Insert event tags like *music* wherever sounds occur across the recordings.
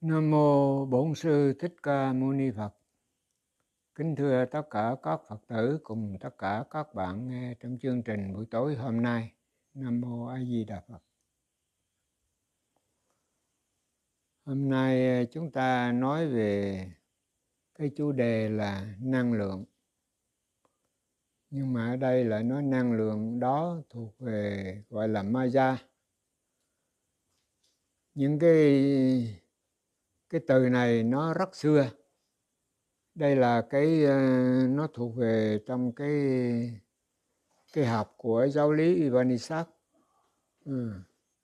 Nam mô Bổn sư Thích Ca Mâu Ni Phật. Kính thưa tất cả các Phật tử cùng tất cả các bạn nghe trong chương trình buổi tối hôm nay. Nam mô A Di Đà Phật. Hôm nay à, chúng ta nói về cái chủ đề là năng lượng. Nhưng mà ở đây lại nói năng lượng đó thuộc về gọi là Maya. Những cái cái từ này nó rất xưa đây là cái ờ, nó thuộc về trong cái cái học của giáo lý Upanishad ừ.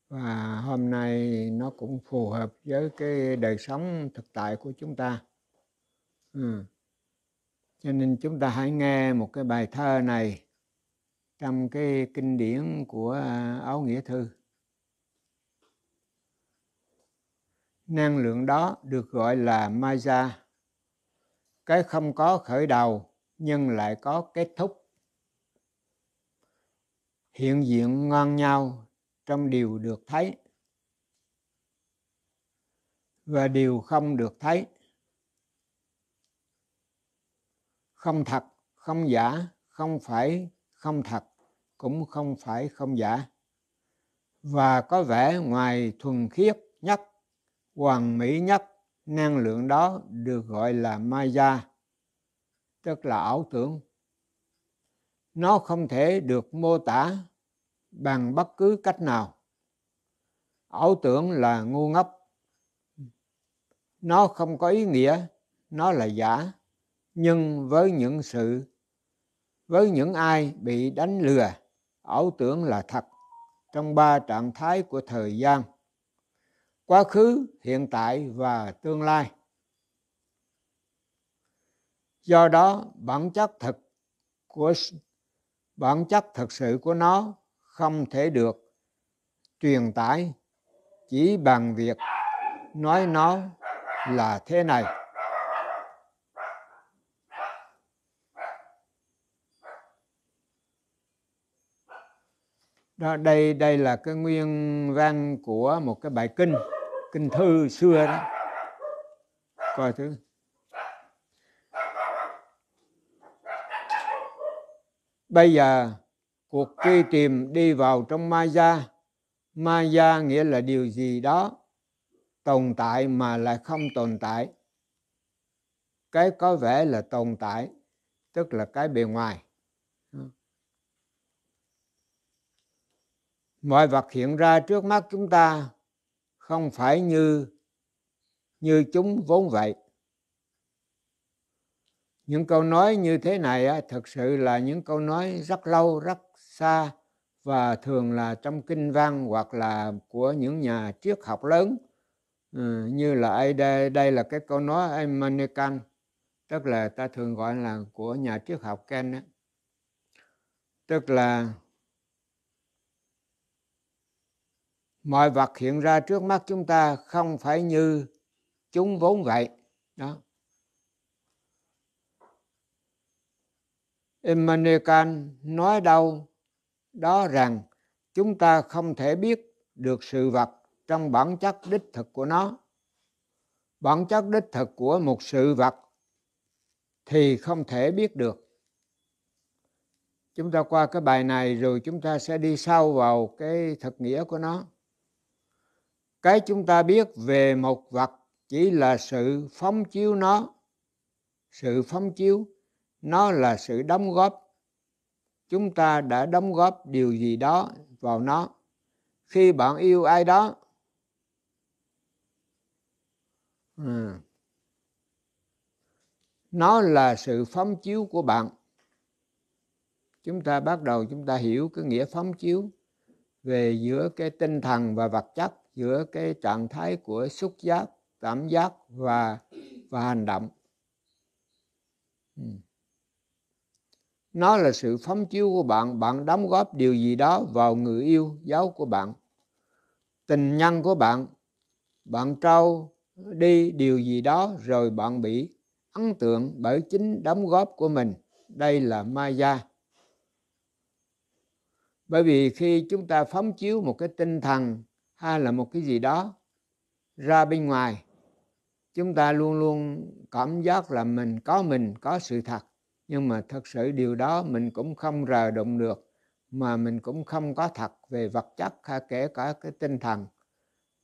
và hôm nay nó cũng phù hợp với cái đời sống thực tại của chúng ta ừ. cho nên chúng ta hãy nghe một cái bài thơ này trong cái kinh điển của ờ, áo nghĩa thư năng lượng đó được gọi là maya cái không có khởi đầu nhưng lại có kết thúc hiện diện ngang nhau trong điều được thấy và điều không được thấy không thật không giả không phải không thật cũng không phải không giả và có vẻ ngoài thuần khiết nhất hoàn mỹ nhất năng lượng đó được gọi là maya tức là ảo tưởng nó không thể được mô tả bằng bất cứ cách nào ảo tưởng là ngu ngốc nó không có ý nghĩa nó là giả nhưng với những sự với những ai bị đánh lừa ảo tưởng là thật trong ba trạng thái của thời gian quá khứ hiện tại và tương lai do đó bản chất thực của bản chất thực sự của nó không thể được truyền tải chỉ bằng việc nói nó là thế này đó đây đây là cái nguyên văn của một cái bài kinh kinh thư xưa đó coi thứ bây giờ cuộc truy tìm đi vào trong Maya Maya nghĩa là điều gì đó tồn tại mà lại không tồn tại cái có vẻ là tồn tại tức là cái bề ngoài mọi vật hiện ra trước mắt chúng ta không phải như như chúng vốn vậy những câu nói như thế này á, thực sự là những câu nói rất lâu rất xa và thường là trong kinh văn hoặc là của những nhà triết học lớn ừ, như là ai đây đây là cái câu nói Emmanuel tức là ta thường gọi là của nhà triết học ken Kant tức là mọi vật hiện ra trước mắt chúng ta không phải như chúng vốn vậy đó Immanuel nói đâu đó rằng chúng ta không thể biết được sự vật trong bản chất đích thực của nó bản chất đích thực của một sự vật thì không thể biết được chúng ta qua cái bài này rồi chúng ta sẽ đi sâu vào cái thực nghĩa của nó cái chúng ta biết về một vật chỉ là sự phóng chiếu nó sự phóng chiếu nó là sự đóng góp chúng ta đã đóng góp điều gì đó vào nó khi bạn yêu ai đó à, nó là sự phóng chiếu của bạn chúng ta bắt đầu chúng ta hiểu cái nghĩa phóng chiếu về giữa cái tinh thần và vật chất giữa cái trạng thái của xúc giác cảm giác và và hành động ừ. nó là sự phóng chiếu của bạn bạn đóng góp điều gì đó vào người yêu giáo của bạn tình nhân của bạn bạn trao đi điều gì đó rồi bạn bị ấn tượng bởi chính đóng góp của mình đây là maya bởi vì khi chúng ta phóng chiếu một cái tinh thần hay là một cái gì đó ra bên ngoài chúng ta luôn luôn cảm giác là mình có mình có sự thật nhưng mà thật sự điều đó mình cũng không rờ động được mà mình cũng không có thật về vật chất hay kể cả cái tinh thần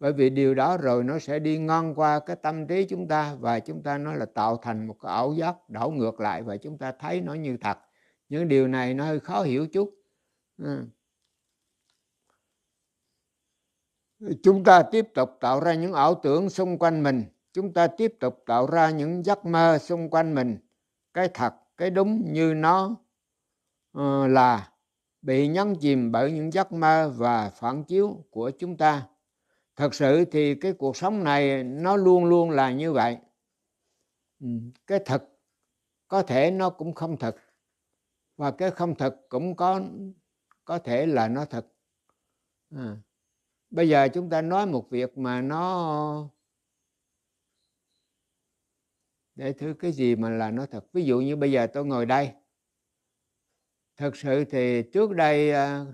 bởi vì điều đó rồi nó sẽ đi ngang qua cái tâm trí chúng ta và chúng ta nó là tạo thành một cái ảo giác đảo ngược lại và chúng ta thấy nó như thật những điều này nó hơi khó hiểu chút ừ. chúng ta tiếp tục tạo ra những ảo tưởng xung quanh mình chúng ta tiếp tục tạo ra những giấc mơ xung quanh mình cái thật cái đúng như nó ờ, là bị nhấn chìm bởi những giấc mơ và phản chiếu của chúng ta thật sự thì cái cuộc sống này nó luôn luôn là như vậy ừ, cái thật có thể nó cũng không thật và cái không thật cũng có có thể là nó thật à bây giờ chúng ta nói một việc mà nó để thứ cái gì mà là nó thật ví dụ như bây giờ tôi ngồi đây thật sự thì trước đây à,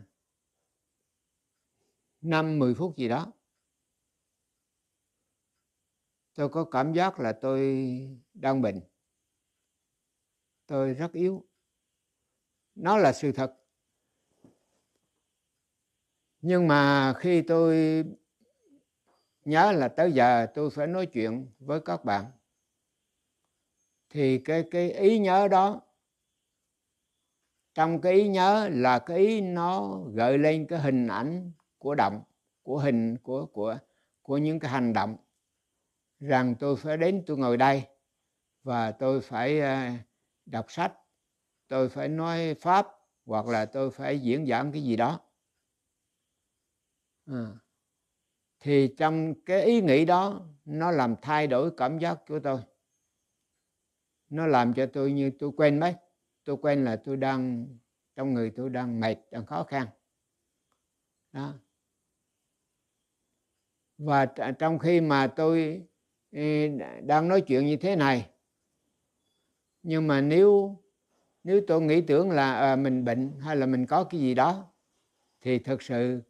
năm mười phút gì đó tôi có cảm giác là tôi đang bệnh tôi rất yếu nó là sự thật nhưng mà khi tôi nhớ là tới giờ tôi phải nói chuyện với các bạn thì cái cái ý nhớ đó trong cái ý nhớ là cái ý nó gợi lên cái hình ảnh của động của hình của của của những cái hành động rằng tôi phải đến tôi ngồi đây và tôi phải ờ, đọc sách tôi phải nói pháp hoặc là tôi phải diễn giảng cái gì đó Ừ. thì trong cái ý nghĩ đó nó làm thay đổi cảm giác của tôi nó làm cho tôi như tôi quên mấy tôi quên là tôi đang trong người tôi đang mệt đang khó khăn đó và trong khi mà tôi ừ, đang nói chuyện như thế này nhưng mà nếu nếu tôi nghĩ tưởng là à, mình bệnh hay là mình có cái gì đó thì thực sự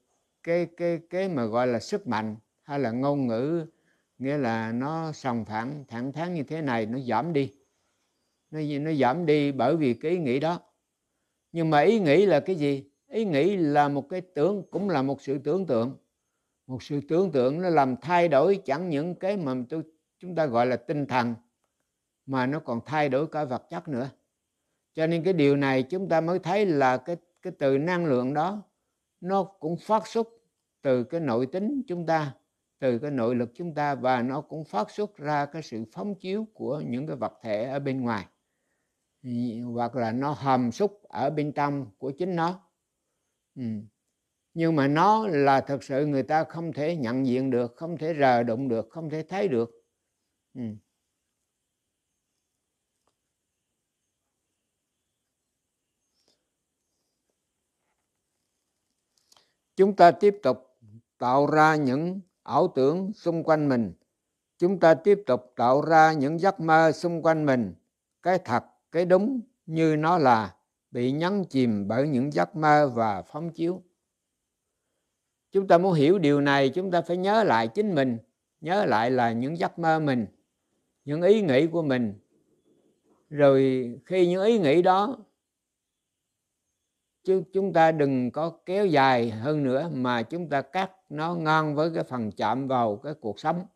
cái cái cái mà gọi là sức mạnh hay là ngôn ngữ nghĩa là nó sòng phẳng thẳng thắn như thế này nó giảm đi nó nó giảm đi bởi vì cái ý nghĩ đó nhưng mà ý nghĩ là cái gì ý nghĩ là một cái tưởng cũng là một sự tưởng tượng một sự tưởng tượng nó làm thay đổi chẳng những cái mà tôi chúng ta gọi là tinh thần mà nó còn thay đổi cả vật chất nữa cho nên cái điều này chúng ta mới thấy là cái cái từ năng lượng đó nó cũng phát xuất từ cái nội tính chúng ta từ cái nội lực chúng ta và nó cũng phát xuất ra cái sự phóng chiếu của những cái vật thể ở bên ngoài hoặc là nó hầm xúc ở bên trong của chính nó ừ. nhưng mà nó là thật sự người ta không thể nhận diện được không thể rờ đụng được không thể thấy được ừ. chúng ta tiếp tục tạo ra những ảo tưởng xung quanh mình chúng ta tiếp tục tạo ra những giấc mơ xung quanh mình cái thật cái đúng như nó là bị nhấn chìm bởi những giấc mơ và phóng chiếu chúng ta muốn hiểu điều này chúng ta phải nhớ lại chính mình nhớ lại là những giấc mơ mình những ý nghĩ của mình rồi khi những ý nghĩ đó chứ chúng ta đừng có kéo dài hơn nữa mà chúng ta cắt nó ngang với cái phần chạm vào cái cuộc sống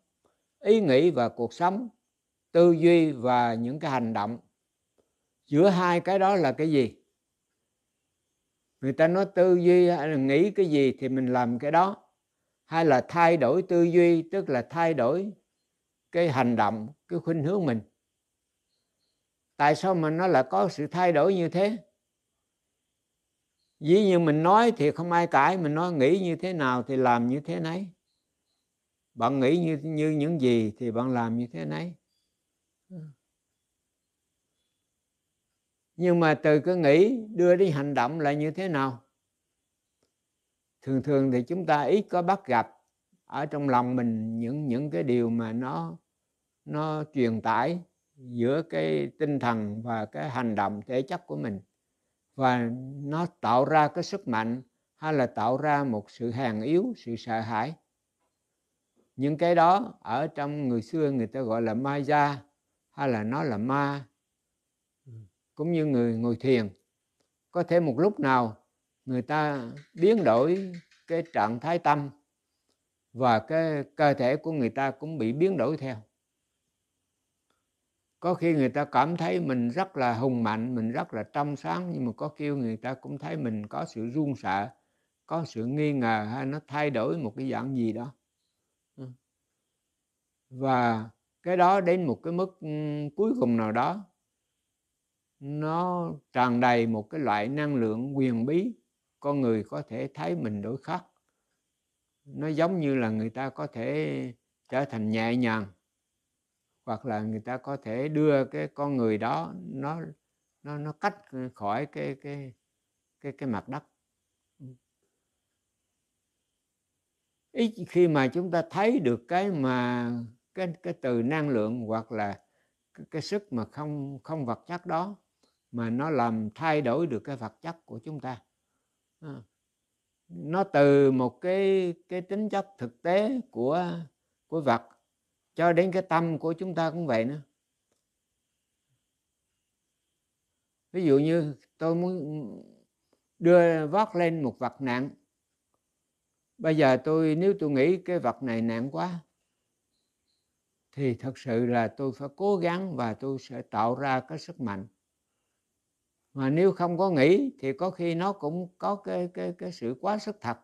ý nghĩ và cuộc sống tư duy và những cái hành động giữa hai cái đó là cái gì người ta nói tư duy hay là nghĩ cái gì thì mình làm cái đó hay là thay đổi tư duy tức là thay đổi cái hành động cái khuynh hướng mình tại sao mà nó lại có sự thay đổi như thế dĩ nhiên mình nói thì không ai cãi mình nói nghĩ như thế nào thì làm như thế nấy bạn nghĩ như như những gì thì bạn làm như thế nấy nhưng mà từ cái nghĩ đưa đi hành động là như thế nào thường thường thì chúng ta ít có bắt gặp ở trong lòng mình những những cái điều mà nó nó truyền tải giữa cái tinh thần và cái hành động thể chất của mình và nó tạo ra cái sức mạnh hay là tạo ra một sự hèn yếu sự sợ hãi những cái đó ở trong người xưa người ta gọi là ma gia hay là nó là ma cũng như người ngồi thiền có thể một lúc nào người ta biến đổi cái trạng thái tâm và cái cơ thể của người ta cũng bị biến đổi theo có khi người ta cảm thấy mình rất là hùng mạnh mình rất là trong sáng nhưng mà có khi người ta cũng thấy mình có sự run sợ có sự nghi ngờ hay nó thay đổi một cái dạng gì đó ừ. và cái đó đến một cái mức ừ, cuối cùng nào đó nó tràn đầy một cái loại năng lượng quyền bí con người có thể thấy mình đổi khác nó giống như là người ta có thể trở thành nhẹ nhàng hoặc là người ta có thể đưa cái con người đó nó nó nó cách khỏi cái cái cái cái mặt đất ừ. ít khi mà chúng ta thấy được cái mà cái cái từ năng lượng hoặc là cái, cái sức mà không không vật chất đó mà nó làm thay đổi được cái vật chất của chúng ta ờ. nó từ một cái cái tính chất thực tế của của vật cho đến cái tâm của chúng ta cũng vậy nữa ví dụ như tôi muốn đưa vót lên một vật nặng bây giờ tôi nếu tôi nghĩ cái vật này nặng quá thì thật sự là tôi phải cố gắng và tôi sẽ tạo ra cái sức mạnh mà nếu không có nghĩ thì có khi nó cũng có cái cái cái sự quá sức thật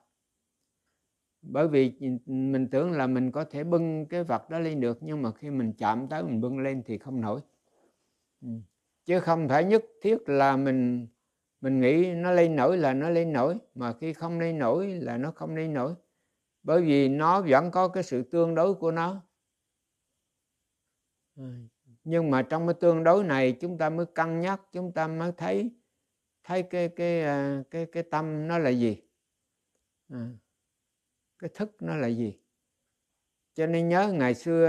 bởi vì mình tưởng là mình có thể bưng cái vật đó lên được nhưng mà khi mình chạm tới mình bưng lên thì không nổi chứ không phải nhất thiết là mình mình nghĩ nó lên nổi là nó lên nổi mà khi không lên nổi là nó không lên nổi bởi vì nó vẫn có cái sự tương đối của nó nhưng mà trong cái tương đối này chúng ta mới cân nhắc chúng ta mới thấy thấy cái cái cái à, cái, cái tâm nó là gì à cái thức nó là gì cho nên nhớ ngày xưa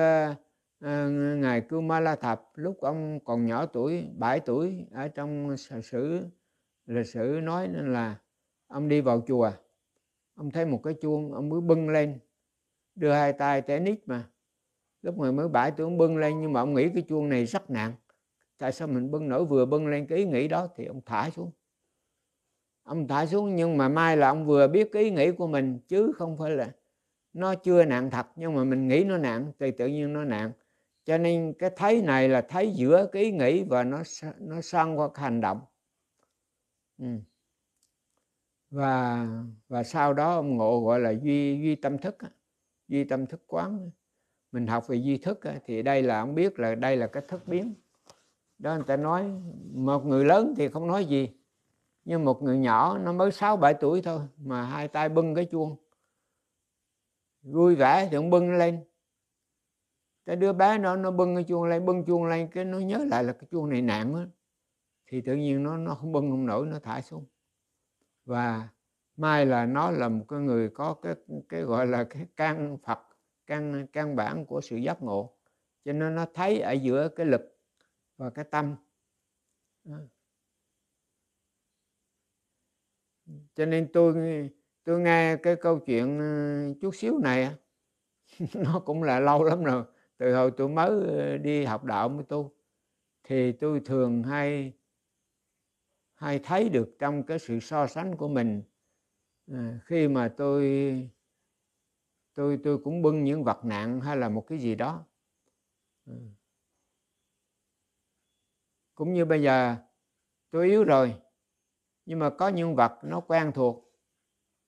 ờ, ngài cư Ma La Thập lúc ông còn nhỏ tuổi 7 tuổi ở trong sử, lịch sử nói nên là ông đi vào chùa ông thấy một cái chuông ông mới bưng lên đưa hai tay té nít mà lúc mà mới bảy tuổi ông bưng lên nhưng mà ông nghĩ cái chuông này rất nặng tại sao mình bưng nổi vừa bưng lên cái ý nghĩ đó thì ông thả xuống ông thả xuống nhưng mà mai là ông vừa biết cái ý nghĩ của mình chứ không phải là nó chưa nặng thật nhưng mà mình nghĩ nó nặng thì tự nhiên nó nặng cho nên cái thấy này là thấy giữa cái ý nghĩ và nó nó sang qua hành động ừ. và và sau đó ông ngộ gọi là duy duy tâm thức duy tâm thức quán mình học về duy thức thì đây là ông biết là đây là cái thức biến đó người ta nói một người lớn thì không nói gì như một người nhỏ nó mới sáu bảy tuổi thôi mà hai tay bưng cái chuông vui vẻ thì ông bưng lên cái đứa bé nó nó bưng cái chuông lên bưng chuông lên cái nó nhớ lại là cái chuông này nặng á thì tự nhiên nó nó không bưng không nổi nó thả xuống và mai là nó là một cái người có cái cái gọi là cái căn phật căn căn bản của sự giác ngộ cho nên nó thấy ở giữa cái lực và cái tâm cho nên tôi tôi nghe cái câu chuyện ờ, chút xíu này *laughs* nó cũng là lâu lắm rồi từ hồi tôi mới ờ, đi học đạo mới tu thì tôi thường hay hay thấy được trong cái sự so sánh của mình ờ, khi mà tôi tôi tôi cũng bưng những vật nặng hay là một cái gì đó ừ. cũng như bây giờ tôi yếu rồi nhưng mà có nhân vật nó quen thuộc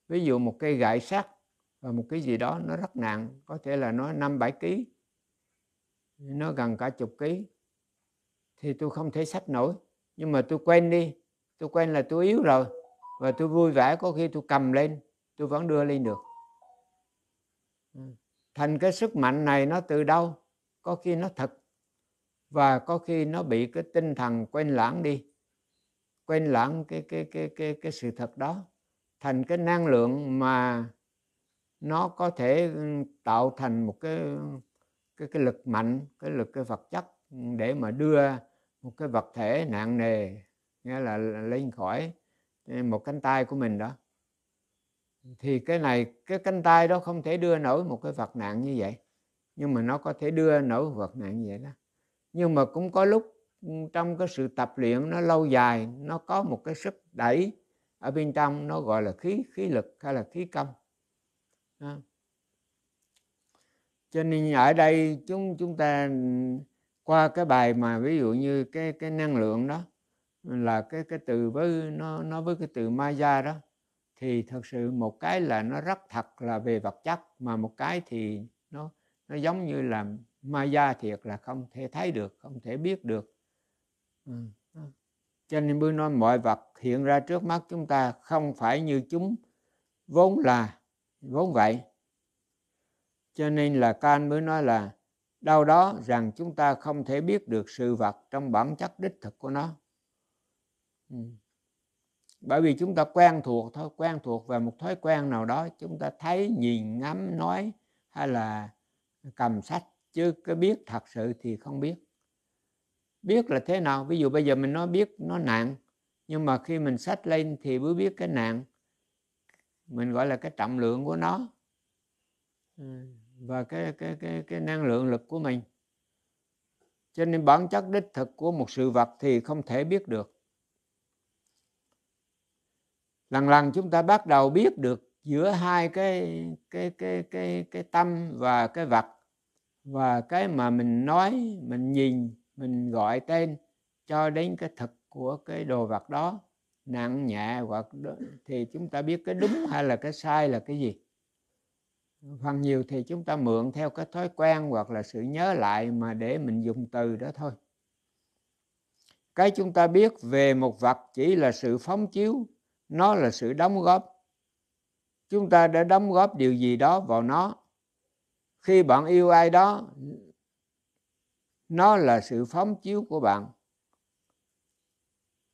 ví dụ một cây gậy sắt và một cái gì đó nó rất nặng có thể là nó năm bảy ký nó gần cả chục ký thì tôi không thể sách nổi nhưng mà tôi quen đi tôi quen là tôi yếu rồi và tôi vui vẻ có khi tôi cầm lên tôi vẫn đưa lên được thành cái sức mạnh này nó từ đâu có khi nó thật và có khi nó bị cái tinh thần quên lãng đi quên lãng cái cái cái cái cái sự thật đó thành cái năng lượng mà nó có thể tạo thành một cái cái cái lực mạnh cái lực cái vật chất để mà đưa một cái vật thể nặng nề nghĩa là lên khỏi một cánh tay của mình đó thì cái này cái cánh tay đó không thể đưa nổi một cái vật nặng như vậy nhưng mà nó có thể đưa nổi vật nặng như vậy đó nhưng mà cũng có lúc trong cái sự tập luyện nó lâu dài nó có một cái sức đẩy ở bên trong nó gọi là khí khí lực hay là khí công à. cho nên ở đây chúng chúng ta qua cái bài mà ví dụ như cái cái năng lượng đó là cái cái từ với nó nó với cái từ maya đó thì thật sự một cái là nó rất thật là về vật chất mà một cái thì nó nó giống như là maya thiệt là không thể thấy được không thể biết được Ừ. cho nên mới nói mọi vật hiện ra trước mắt chúng ta không phải như chúng vốn là vốn vậy cho nên là can mới nói là đâu đó rằng chúng ta không thể biết được sự vật trong bản chất đích thực của nó ừ. bởi vì chúng ta quen thuộc thôi quen thuộc về một thói quen nào đó chúng ta thấy nhìn ngắm nói hay là cầm sách chứ cái biết thật sự thì không biết biết là thế nào ví dụ bây giờ mình nói biết nó nặng nhưng mà khi mình sách lên thì mới biết cái nặng mình gọi là cái trọng lượng của nó ừ, và cái cái cái cái năng lượng lực của mình cho nên bản chất đích thực của một sự vật thì không thể biết được lần lần chúng ta bắt đầu biết được giữa hai cái cái cái cái cái tâm và cái vật và cái mà mình nói mình nhìn mình gọi tên cho đến cái thực của cái đồ vật đó nặng nhẹ hoặc thì chúng ta biết cái đúng hay là cái sai là cái gì phần nhiều thì chúng ta mượn theo cái thói quen hoặc là sự nhớ lại mà để mình dùng từ đó thôi cái chúng ta biết về một vật chỉ là sự phóng chiếu nó là sự đóng góp chúng ta đã đóng góp điều gì đó vào nó khi bạn yêu ai đó nó là sự phóng chiếu của bạn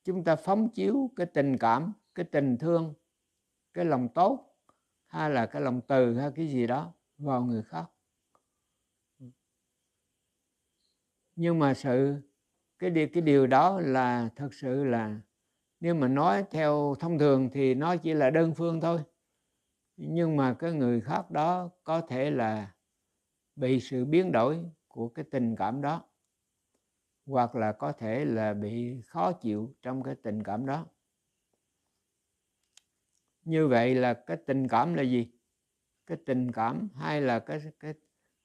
chúng ta phóng chiếu cái tình cảm cái tình thương cái lòng tốt hay là cái lòng từ hay cái gì đó vào người khác nhưng mà sự cái điều cái điều đó là thật sự là nếu mà nói theo thông thường thì nó chỉ là đơn phương thôi nhưng mà cái người khác đó có thể là bị sự biến đổi của cái tình cảm đó hoặc là có thể là bị khó chịu trong cái tình cảm đó như vậy là cái tình cảm là gì cái tình cảm hay là cái cái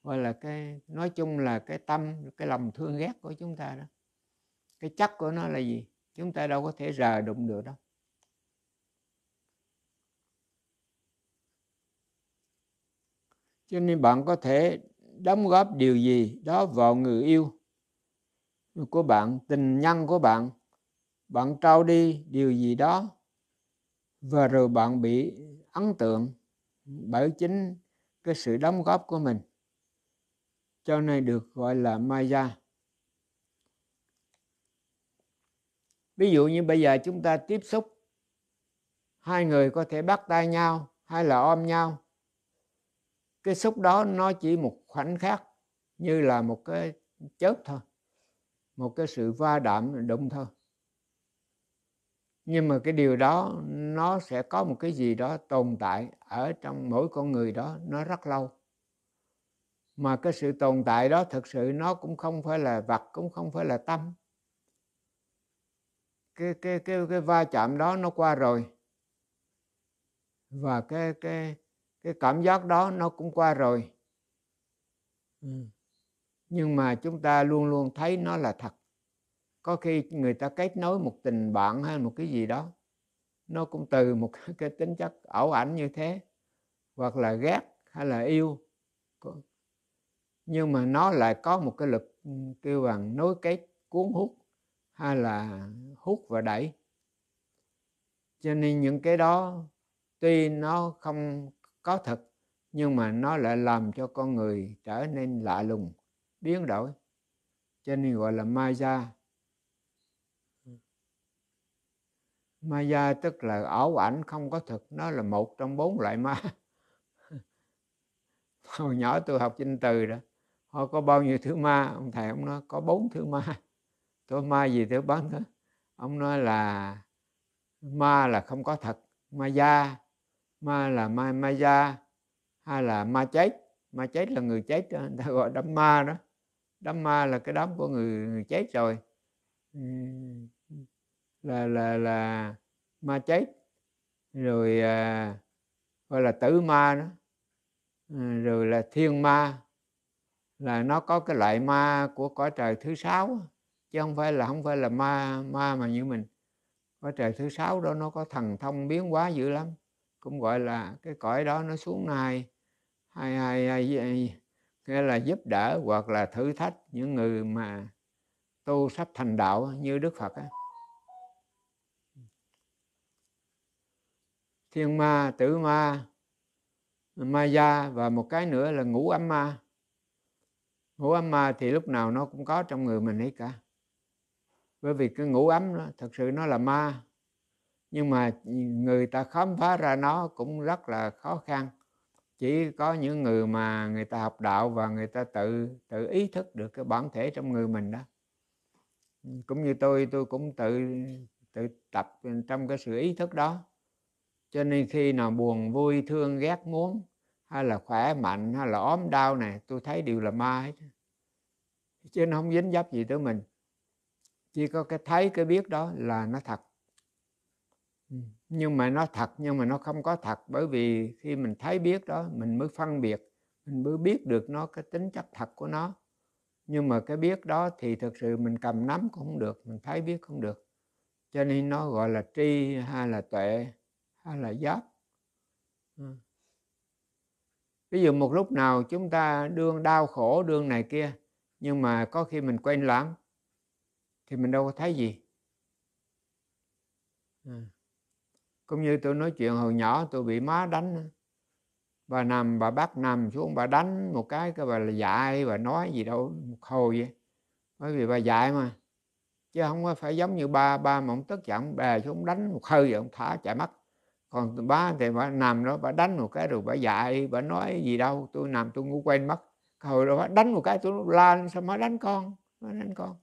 gọi là cái nói chung là cái tâm cái lòng thương ghét của chúng ta đó cái chất của nó là gì chúng ta đâu có thể rờ đụng được đâu cho nên bạn có thể đóng góp điều gì đó vào người yêu của bạn tình nhân của bạn bạn trao đi điều gì đó và rồi bạn bị ấn tượng bởi chính cái sự đóng góp của mình cho nên được gọi là maya ví dụ như bây giờ chúng ta tiếp xúc hai người có thể bắt tay nhau hay là ôm nhau cái xúc đó nó chỉ một khoảnh khắc như là một cái chớp thôi một cái sự va đạm đồng thời nhưng mà cái điều đó nó sẽ có một cái gì đó tồn tại ở trong mỗi con người đó nó rất lâu mà cái sự tồn tại đó thực sự nó cũng không phải là vật cũng không phải là tâm cái cái cái cái va chạm đó nó qua rồi và cái cái cái cảm giác đó nó cũng qua rồi ừ nhưng mà chúng ta luôn luôn thấy nó là thật có khi người ta kết nối một tình bạn hay một cái gì đó nó cũng từ một *laughs* cái tính chất ảo ảnh như thế hoặc là ghét hay là yêu nhưng mà nó lại có một cái lực ừ, kêu bằng nối kết cuốn hút hay là hút và đẩy cho nên những cái đó tuy nó không có thật nhưng mà nó lại làm cho con người trở nên lạ lùng biến đổi cho nên gọi là Maya Maya tức là ảo ảnh không có thực nó là một trong bốn loại ma *laughs* hồi nhỏ tôi học trên từ đó họ có bao nhiêu thứ ma ông thầy ông nói có bốn thứ ma *laughs* tôi ma gì tôi bán đó ông nói là ma là không có thật ma da ma là ma ma da hay là ma chết ma chết là người chết người ta gọi đám ma đó đám ma là cái đám của người, người chết rồi là là là ma chết rồi à, gọi là tử ma đó rồi là thiên ma là nó có cái loại ma của cõi trời thứ sáu chứ không phải là không phải là ma ma mà như mình cõi trời thứ sáu đó nó có thần thông biến hóa dữ lắm cũng gọi là cái cõi đó nó xuống này hai hai hai nghĩa là giúp đỡ hoặc là thử thách những người mà tu sắp thành đạo như Đức Phật á. Thiên ma, tử ma, ma gia và một cái nữa là ngũ ấm ma. Ngũ ấm ma thì lúc nào nó cũng có trong người mình ấy cả. Bởi vì cái ngũ ấm đó, thật sự nó là ma. Nhưng mà người ta khám phá ra nó cũng rất là khó khăn chỉ có những người mà người ta học đạo và người ta tự tự ý thức được cái bản thể trong người mình đó cũng như tôi tôi cũng tự tự tập trong cái sự ý thức đó cho nên khi nào buồn vui thương ghét muốn hay là khỏe mạnh hay là ốm đau này tôi thấy đều là ma hết chứ nó không dính dấp gì tới mình chỉ có cái thấy cái biết đó là nó thật ừ nhưng mà nó thật nhưng mà nó không có thật bởi vì khi mình thấy biết đó mình mới phân biệt mình mới biết được nó cái tính chất thật của nó nhưng mà cái biết đó thì thực sự mình cầm nắm cũng không được mình thấy biết không được cho nên nó gọi là tri hay là tuệ hay là giác ừ. ví dụ một lúc nào chúng ta đương đau khổ đương này kia nhưng mà có khi mình quên lãng thì mình đâu có thấy gì ừ cũng như tôi nói chuyện hồi nhỏ tôi bị má đánh bà nằm bà bắt nằm xuống bà đánh một cái cái bà là dạy bà nói gì đâu một hồi vậy bởi vì bà dạy mà chứ không phải giống như ba ba mà ông tức giận bè xuống đánh một hơi rồi ông thả chạy mất còn ba thì bà nằm đó bà đánh một cái rồi bà dạy bà nói gì đâu tôi nằm tôi ngủ quên mất hồi đó bà đánh một cái tôi la sao má đánh con má đánh con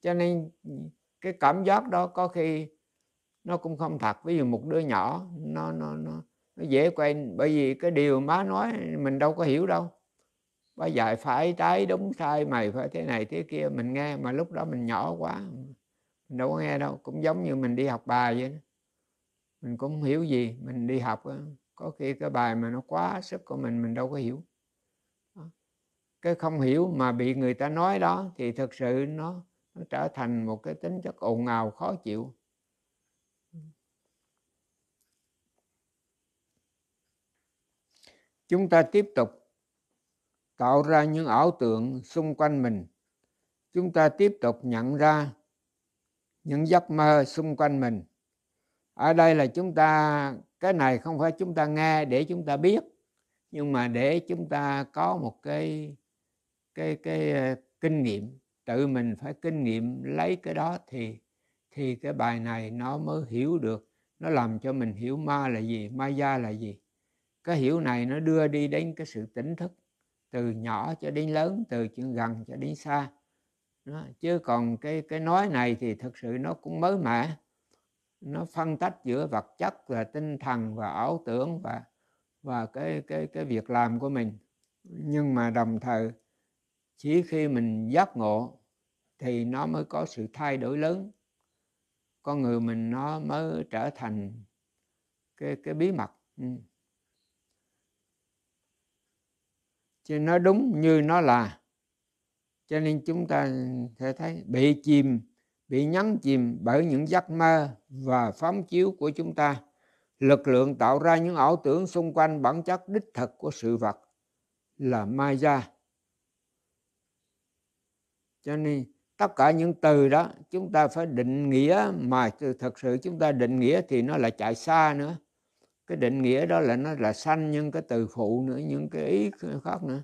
cho nên cái cảm giác đó có khi nó cũng không thật ví dụ một đứa nhỏ nó nó nó, nó dễ quen bởi vì cái điều má nói mình đâu có hiểu đâu bà dạy phải trái đúng sai mày phải thế này thế kia mình nghe mà lúc đó mình nhỏ quá mình đâu có nghe đâu cũng giống như mình đi học bài vậy mình cũng không hiểu gì mình đi học ờ, có khi cái bài mà nó quá sức của mình mình đâu có hiểu cái không hiểu mà bị người ta nói đó thì thực sự nó, nó trở thành một cái tính chất ồn ào khó chịu chúng ta tiếp tục tạo ra những ảo tưởng xung quanh mình chúng ta tiếp tục nhận ra những giấc mơ xung quanh mình ở đây là chúng ta cái này không phải chúng ta nghe để chúng ta biết nhưng mà để chúng ta có một cái cái cái ờ, kinh nghiệm tự mình phải kinh nghiệm lấy cái đó thì thì cái bài này nó mới hiểu được nó làm cho mình hiểu ma là gì ma gia là gì cái hiểu này nó đưa đi đến cái sự tỉnh thức từ nhỏ cho đến lớn từ chuyện gần cho đến xa đó. chứ còn cái cái nói này thì thực sự nó cũng mới mẻ nó phân tách giữa vật chất và tinh thần và ảo tưởng và và cái cái cái việc làm của mình nhưng mà đồng thời chỉ khi mình giác ngộ thì nó mới có sự thay đổi lớn con người mình nó mới trở thành cái cái bí mật ừ. chứ nó đúng như nó là cho nên chúng ta sẽ thấy bị chìm bị nhấn chìm bởi những giấc mơ và phóng chiếu của chúng ta lực lượng tạo ra những ảo tưởng xung quanh bản chất đích thực của sự vật là maya cho nên tất cả những từ đó chúng ta phải định nghĩa mà thực sự chúng ta định nghĩa thì nó lại chạy xa nữa cái định nghĩa đó là nó là sanh nhưng cái từ phụ nữa những cái ý khác nữa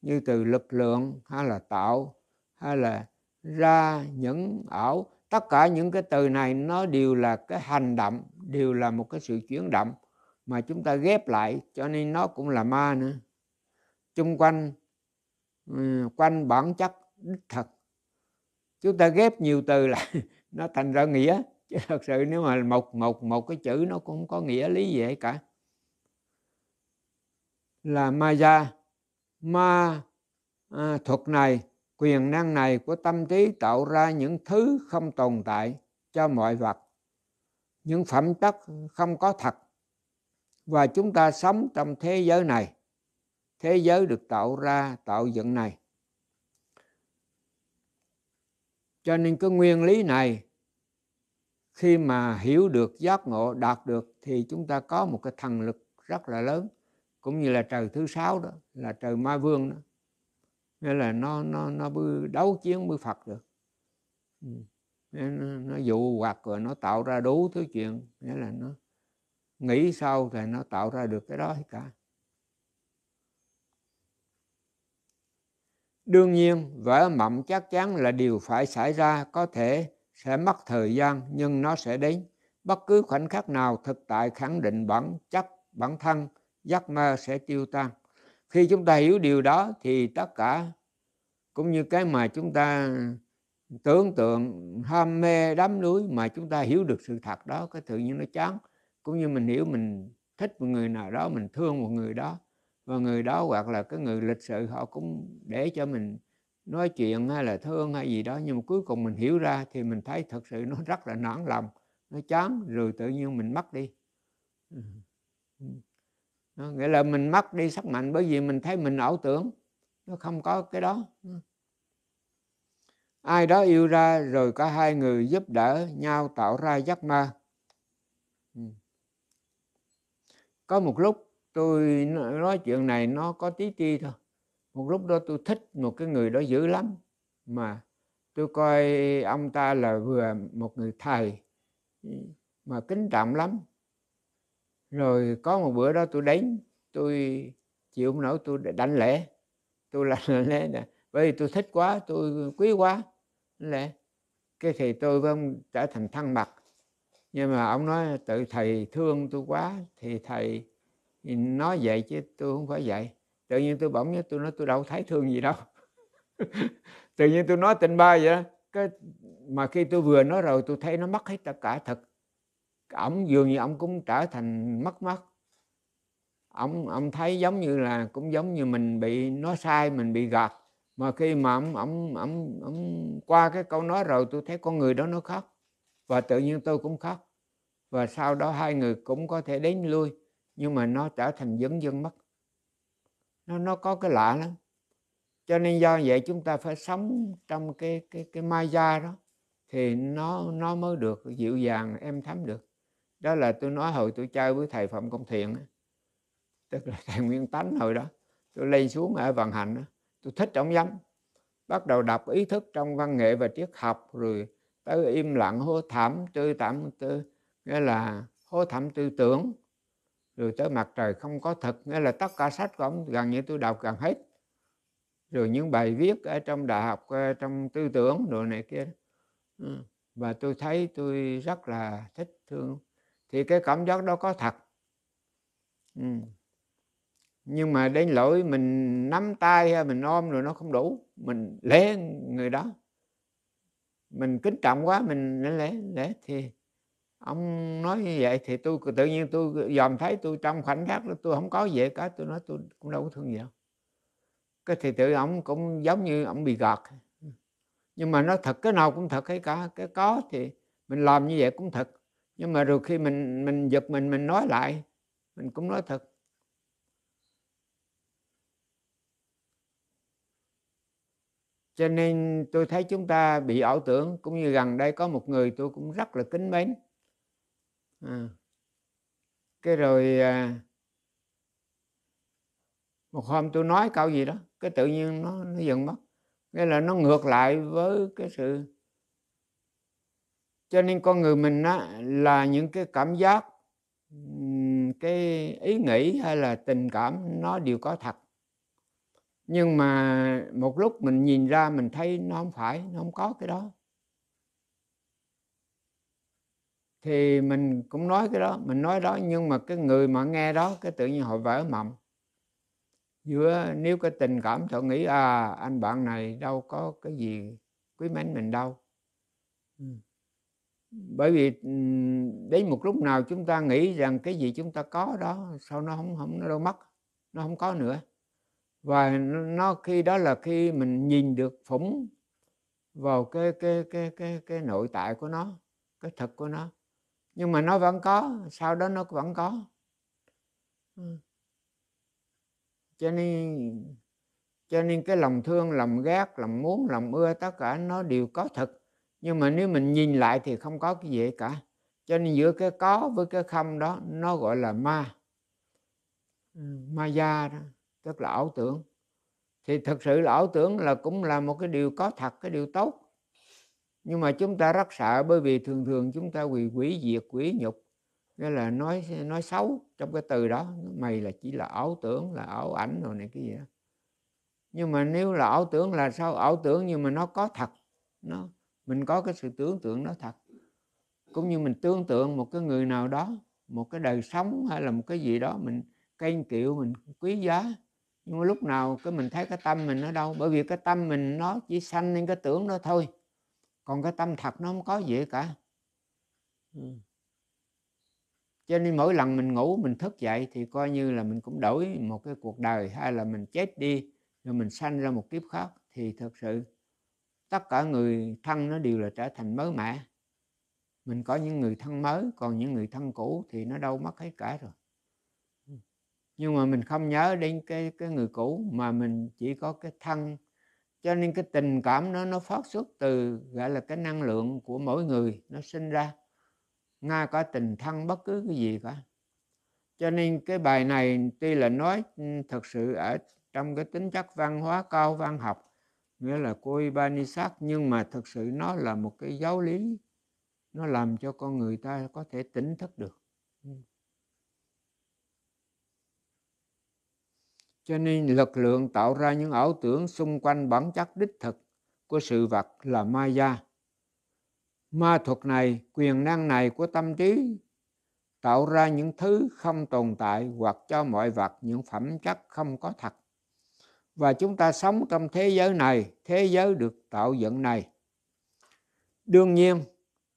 như từ lực lượng hay là tạo hay là ra những ảo tất cả những cái từ này nó đều là cái hành động đều là một cái sự chuyển động mà chúng ta ghép lại cho nên nó cũng là ma nữa chung quanh ừ, quanh bản chất đích thật chúng ta ghép nhiều từ lại *laughs* nó thành ra nghĩa chứ thật sự nếu mà một một một cái chữ nó cũng có nghĩa lý gì cả là maya ma à, thuật này quyền năng này của tâm trí tạo ra những thứ không tồn tại cho mọi vật những phẩm chất không có thật và chúng ta sống trong thế giới này thế giới được tạo ra tạo dựng này cho nên cái nguyên lý này khi mà hiểu được giác ngộ đạt được thì chúng ta có một cái thần lực rất là lớn cũng như là trời thứ sáu đó là trời ma vương đó nghĩa là nó nó nó đấu chiến với phật được ừ. nó, nó dụ hoặc rồi nó tạo ra đủ thứ chuyện nghĩa là nó nghĩ sau thì nó tạo ra được cái đó hết cả đương nhiên vỡ mộng chắc chắn là điều phải xảy ra có thể sẽ mất thời gian nhưng nó sẽ đến bất cứ khoảnh khắc nào thực tại khẳng định bản chất bản thân giấc mơ sẽ tiêu tan khi chúng ta hiểu điều đó thì tất cả cũng như cái mà chúng ta tưởng tượng ham mê đám núi mà chúng ta hiểu được sự thật đó cái tự nhiên nó chán cũng như mình hiểu mình thích một người nào đó mình thương một người đó và người đó hoặc là cái người lịch sự họ cũng để cho mình nói chuyện hay là thương hay gì đó nhưng mà cuối cùng mình hiểu ra thì mình thấy thật sự nó rất là nản lòng nó chán rồi tự nhiên mình mất đi nó nghĩa là mình mất đi sức mạnh bởi vì mình thấy mình ảo tưởng nó không có cái đó ai đó yêu ra rồi cả hai người giúp đỡ nhau tạo ra giấc mơ có một lúc tôi nói chuyện này nó có tí ti thôi một lúc đó tôi thích một cái người đó dữ lắm mà tôi coi ông ta là vừa một người thầy mà kính trọng lắm rồi có một bữa đó tôi đánh tôi chịu không nổi tôi đánh lễ tôi là *laughs* lễ nè bởi vì tôi thích quá tôi quý quá lễ cái thì tôi với ông trở thành thân mật nhưng mà ông nói tự thầy thương tôi quá thì thầy nói vậy chứ tôi không phải vậy tự nhiên tôi bỗng nhớ tôi nói tôi đâu thấy thương gì đâu *laughs* tự nhiên tôi nói tình ba vậy đó cái mà khi tôi vừa nói rồi tôi thấy nó mất hết tất cả thật ổng dường như ổng cũng trở thành mất mát ổng ông thấy giống như là cũng giống như mình bị nói sai mình bị gạt mà khi mà ổng ổng ổng ổng qua cái câu nói rồi tôi thấy con người đó nó khóc và tự nhiên tôi cũng khóc và sau đó hai người cũng có thể đến lui nhưng mà nó trở thành dấn dân mất nó nó có cái lạ lắm cho nên do vậy chúng ta phải sống trong cái cái cái mai gia đó thì nó nó mới được dịu dàng em thấm được đó là tôi nói hồi tôi chơi với thầy phạm công thiện tức là thầy nguyên tánh hồi đó tôi lên xuống ở vận hạnh tôi thích ông lắm bắt đầu đọc ý thức trong văn nghệ và triết học rồi tới im lặng hô thảm tư tạm tư nghĩa là hô thảm tư tưởng rồi tới mặt trời không có thật nghĩa là tất cả sách của ông gần như tôi đọc gần hết rồi những bài viết ở trong đại học ờ, trong tư tưởng đồ này kia ừ, và tôi thấy tôi rất là thích thương thì cái cảm giác đó có thật ừ. nhưng mà đến lỗi mình nắm tay hay mình ôm rồi nó không đủ mình lễ người đó mình kính trọng quá mình lễ lễ thì ông nói như vậy thì tôi tự nhiên tôi dòm thấy tôi trong khoảnh khắc đó tôi không có gì cả tôi nói tôi cũng đâu có thương gì đâu cái thì tự ông cũng giống như ông bị gọt nhưng mà nó thật cái nào cũng thật hay cả cái có thì mình làm như vậy cũng thật nhưng mà rồi khi mình mình giật mình mình nói lại mình cũng nói thật cho nên tôi thấy chúng ta bị ảo tưởng cũng như gần đây có một người tôi cũng rất là kính mến à. cái rồi à, một hôm tôi nói câu gì đó cái tự nhiên nó nó dần mất nghĩa là nó ngược lại với cái sự cho nên con người mình á, là những cái cảm giác cái ý nghĩ hay là tình cảm nó đều có thật nhưng mà một lúc mình nhìn ra mình thấy nó không phải nó không có cái đó thì mình cũng nói cái đó mình nói đó nhưng mà cái người mà nghe đó cái tự nhiên họ vỡ mộng giữa nếu cái tình cảm họ nghĩ à anh bạn này đâu có cái gì quý mến mình đâu bởi vì đến một lúc nào chúng ta nghĩ rằng cái gì chúng ta có đó sao nó không không nó đâu mất nó không có nữa và nó khi đó là khi mình nhìn được phủng vào cái cái cái cái cái nội tại của nó cái thật của nó nhưng mà nó vẫn có sau đó nó vẫn có ừ. cho nên cho nên cái lòng thương lòng ghét lòng muốn lòng ưa tất cả nó đều có thật nhưng mà nếu mình nhìn lại thì không có cái gì cả cho nên giữa cái có với cái không đó nó gọi là ma ừ, ma gia đó tức là ảo tưởng thì thực sự là ảo tưởng là cũng là một cái điều có thật cái điều tốt nhưng mà chúng ta rất sợ bởi vì thường thường chúng ta quỳ quỷ diệt quỷ nhục nghĩa là nói nói xấu trong cái từ đó mày là chỉ là ảo tưởng là ảo ảnh rồi này cái gì đó nhưng mà nếu là ảo tưởng là sao ảo tưởng nhưng mà nó có thật nó mình có cái sự tưởng tượng nó thật cũng như mình tưởng tượng một cái người nào đó một cái đời sống hay là một cái gì đó mình canh kiệu mình quý giá nhưng mà lúc nào cái mình thấy cái tâm mình ở đâu bởi vì cái tâm mình nó chỉ sanh lên cái tưởng đó thôi còn cái tâm thật nó không có gì cả ừ. cho nên mỗi lần mình ngủ mình thức dậy thì coi như là mình cũng đổi một cái cuộc đời hay là mình chết đi rồi mình sanh ra một kiếp khác thì thật sự tất cả người thân nó đều là trở thành mới mẻ mình có những người thân mới còn những người thân cũ thì nó đâu mất hết cả rồi ừ. nhưng mà mình không nhớ đến cái cái người cũ mà mình chỉ có cái thân cho nên cái tình cảm nó nó phát xuất từ gọi là cái năng lượng của mỗi người nó sinh ra ngay cả tình thân bất cứ cái gì cả cho nên cái bài này tuy là nói ừ, thật sự ở trong cái tính chất văn hóa cao văn học nghĩa là cô Ibanizat nhưng mà thật sự nó là một cái giáo lý nó làm cho con người ta có thể tỉnh thức được cho nên lực lượng tạo ra những ảo tưởng xung quanh bản chất đích thực của sự vật là maya ma thuật này quyền năng này của tâm trí tạo ra những thứ không tồn tại hoặc cho mọi vật những phẩm chất không có thật và chúng ta sống trong thế giới này thế giới được tạo dựng này đương nhiên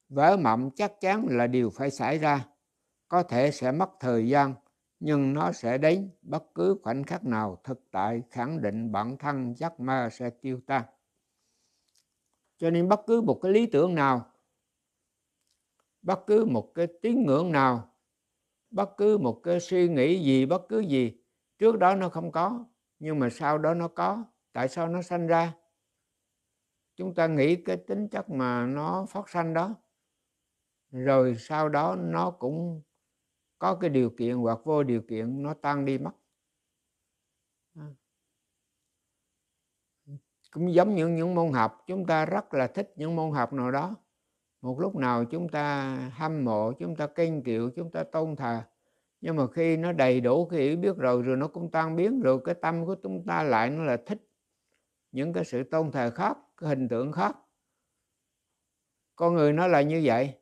vỡ mộng chắc chắn là điều phải xảy ra có thể sẽ mất thời gian nhưng nó sẽ đến bất cứ khoảnh khắc nào thực tại khẳng định bản thân giấc mơ sẽ tiêu tan cho nên bất cứ một cái lý tưởng nào bất cứ một cái tín ngưỡng nào bất cứ một cái suy nghĩ gì bất cứ gì trước đó nó không có nhưng mà sau đó nó có tại sao nó sanh ra chúng ta nghĩ cái tính chất mà nó phát sanh đó rồi sau đó nó cũng có cái điều kiện hoặc vô điều kiện nó tan đi mất à. cũng giống như những môn học chúng ta rất là thích những môn học nào đó một lúc nào chúng ta hâm mộ chúng ta kinh kiệu chúng ta tôn thờ nhưng mà khi nó đầy đủ cái hiểu biết rồi rồi nó cũng tan biến rồi cái tâm của chúng ta lại nó là thích những cái sự tôn thờ khác cái hình tượng khác con người nó là như vậy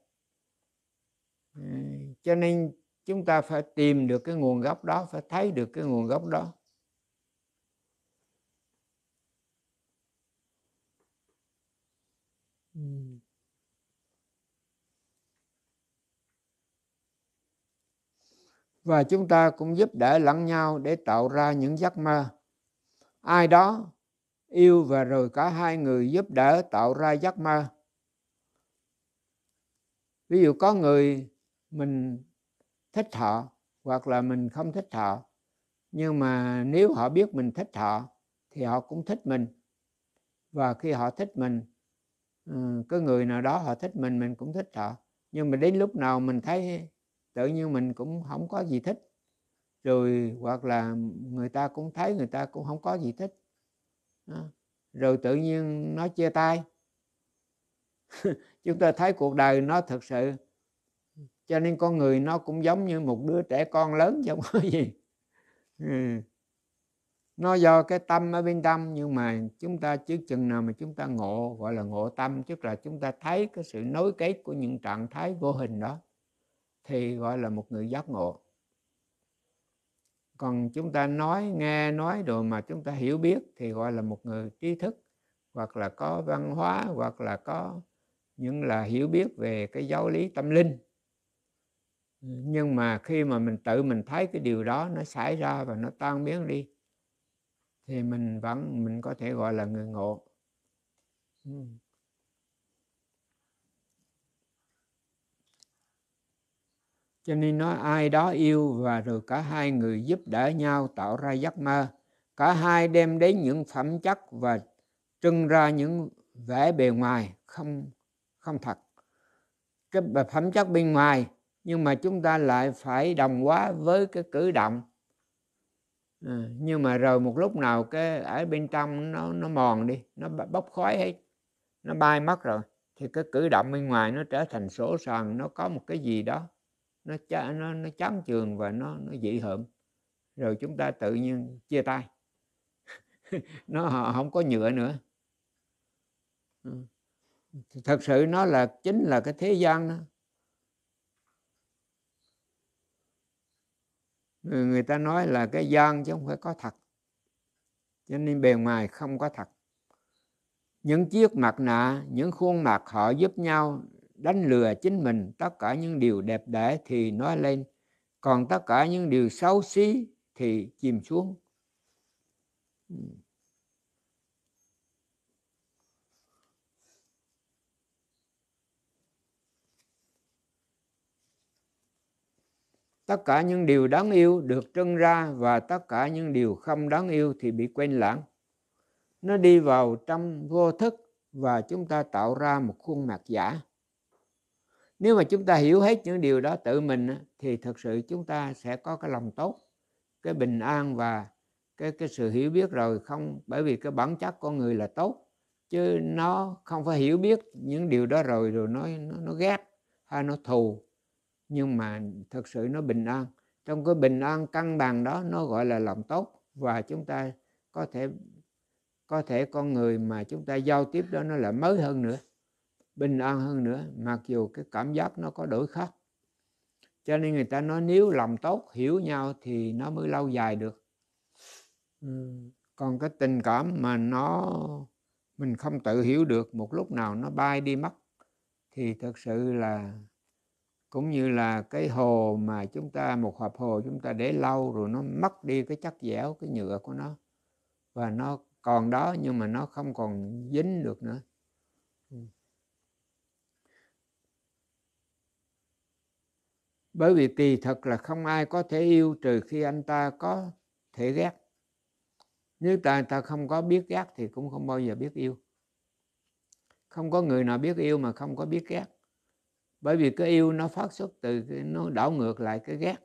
cho nên chúng ta phải tìm được cái nguồn gốc đó phải thấy được cái nguồn gốc đó và chúng ta cũng giúp đỡ lẫn nhau để tạo ra những giấc mơ ai đó yêu và rồi cả hai người giúp đỡ tạo ra giấc mơ ví dụ có người mình thích họ hoặc là mình không thích họ nhưng mà nếu họ biết mình thích họ thì họ cũng thích mình và khi họ thích mình ờ, có người nào đó họ thích mình mình cũng thích họ nhưng mà đến lúc nào mình thấy tự nhiên mình cũng không có gì thích rồi hoặc là người ta cũng thấy người ta cũng không có gì thích đó. rồi tự nhiên nó chia tay *laughs* chúng ta thấy cuộc đời nó thực sự cho nên con người nó cũng giống như một đứa trẻ con lớn không có gì ừ. nó do cái tâm ở bên tâm nhưng mà chúng ta trước chừng nào mà chúng ta ngộ gọi là ngộ tâm tức là chúng ta thấy cái sự nối kết của những trạng thái vô hình đó thì gọi là một người giác ngộ còn chúng ta nói nghe nói đồ mà chúng ta hiểu biết thì gọi là một người trí thức hoặc là có văn hóa hoặc là có những là hiểu biết về cái giáo lý tâm linh nhưng mà khi mà mình tự mình thấy cái điều đó nó xảy ra và nó tan biến đi thì mình vẫn mình có thể gọi là người ngộ cho nên nói ai đó yêu và rồi cả hai người giúp đỡ nhau tạo ra giấc mơ cả hai đem đến những phẩm chất và trưng ra những vẻ bề ngoài không không thật cái phẩm chất bên ngoài nhưng mà chúng ta lại phải đồng hóa với cái cử động à, nhưng mà rồi một lúc nào cái ở bên trong nó nó mòn đi nó bốc khói hết nó bay mất rồi thì cái cử động bên ngoài nó trở thành sổ sàng nó có một cái gì đó nó nó nó chán trường và nó nó dị hợm rồi chúng ta tự nhiên chia tay *laughs* nó không có nhựa nữa ừ. thật sự nó là chính là cái thế gian đó người ta nói là cái gian chứ không phải có thật cho nên bề ngoài không có thật những chiếc mặt nạ những khuôn mặt họ giúp nhau đánh lừa chính mình tất cả những điều đẹp đẽ thì nói lên còn tất cả những điều xấu xí thì chìm xuống tất cả những điều đáng yêu được trân ra và tất cả những điều không đáng yêu thì bị quên lãng nó đi vào trong vô thức và chúng ta tạo ra một khuôn mặt giả nếu mà chúng ta hiểu hết những điều đó tự mình thì thật sự chúng ta sẽ có cái lòng tốt cái bình an và cái cái sự hiểu biết rồi không bởi vì cái bản chất con người là tốt chứ nó không phải hiểu biết những điều đó rồi rồi nó nó, nó ghét hay nó thù nhưng mà thật sự nó bình an trong cái bình an cân bằng đó nó gọi là lòng tốt và chúng ta có thể có thể con người mà chúng ta giao tiếp đó nó là mới hơn nữa bình an hơn nữa mặc dù cái cảm giác nó có đổi khác cho nên người ta nói nếu lòng tốt hiểu nhau thì nó mới lâu dài được còn cái tình cảm mà nó mình không tự hiểu được một lúc nào nó bay đi mất thì thật sự là cũng như là cái hồ mà chúng ta một hộp hồ chúng ta để lâu rồi nó mất đi cái chất dẻo cái nhựa của nó và nó còn đó nhưng mà nó không còn dính được nữa bởi vì kỳ thật là không ai có thể yêu trừ khi anh ta có thể ghét nếu ta ta không có biết ghét thì cũng không bao giờ biết yêu không có người nào biết yêu mà không có biết ghét bởi vì cái yêu nó phát xuất từ cái, nó đảo ngược lại cái ghét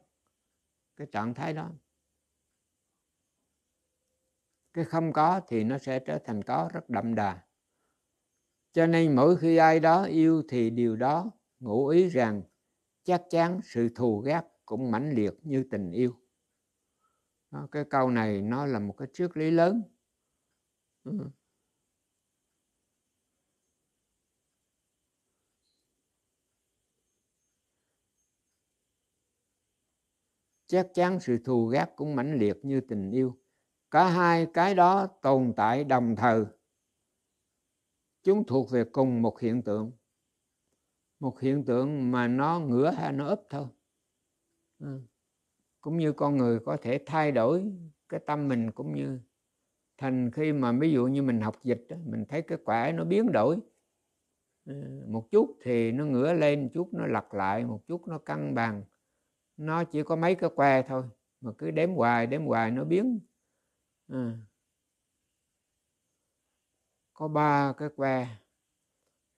cái trạng thái đó cái không có thì nó sẽ trở thành có rất đậm đà cho nên mỗi khi ai đó yêu thì điều đó ngụ ý rằng chắc chắn sự thù ghét cũng mãnh liệt như tình yêu cái câu này nó là một cái triết lý lớn ừ. chắc chắn sự thù ghét cũng mãnh liệt như tình yêu cả hai cái đó tồn tại đồng thời chúng thuộc về cùng một hiện tượng một hiện tượng mà nó ngửa hay nó ấp thôi ừ. cũng như con người có thể thay đổi cái tâm mình cũng như thành khi mà ví dụ như mình học dịch đó, mình thấy cái quả nó biến đổi ừ, một chút thì nó ngửa lên một chút nó lật lại một chút nó cân bằng nó chỉ có mấy cái que thôi mà cứ đếm hoài đếm hoài nó biến à. có ba cái que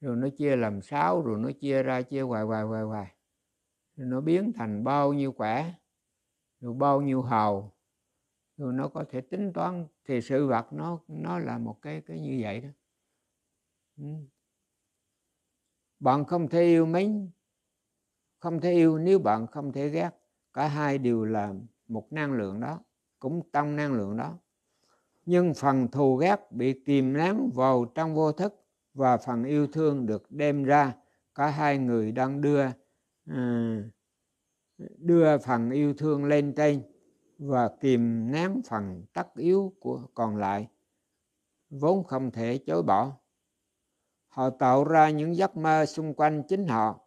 rồi nó chia làm sáu rồi nó chia ra chia hoài hoài hoài hoài rồi nó biến thành bao nhiêu quả rồi bao nhiêu hầu rồi nó có thể tính toán thì sự vật nó nó là một cái cái như vậy đó ừ. bạn không thể yêu mến không thể yêu nếu bạn không thể ghét cả hai đều là một năng lượng đó cũng trong năng lượng đó nhưng phần thù ghét bị kìm nén vào trong vô thức và phần yêu thương được đem ra cả hai người đang đưa à, đưa phần yêu thương lên trên và kìm nén phần tất yếu của còn lại vốn không thể chối bỏ họ tạo ra những giấc mơ xung quanh chính họ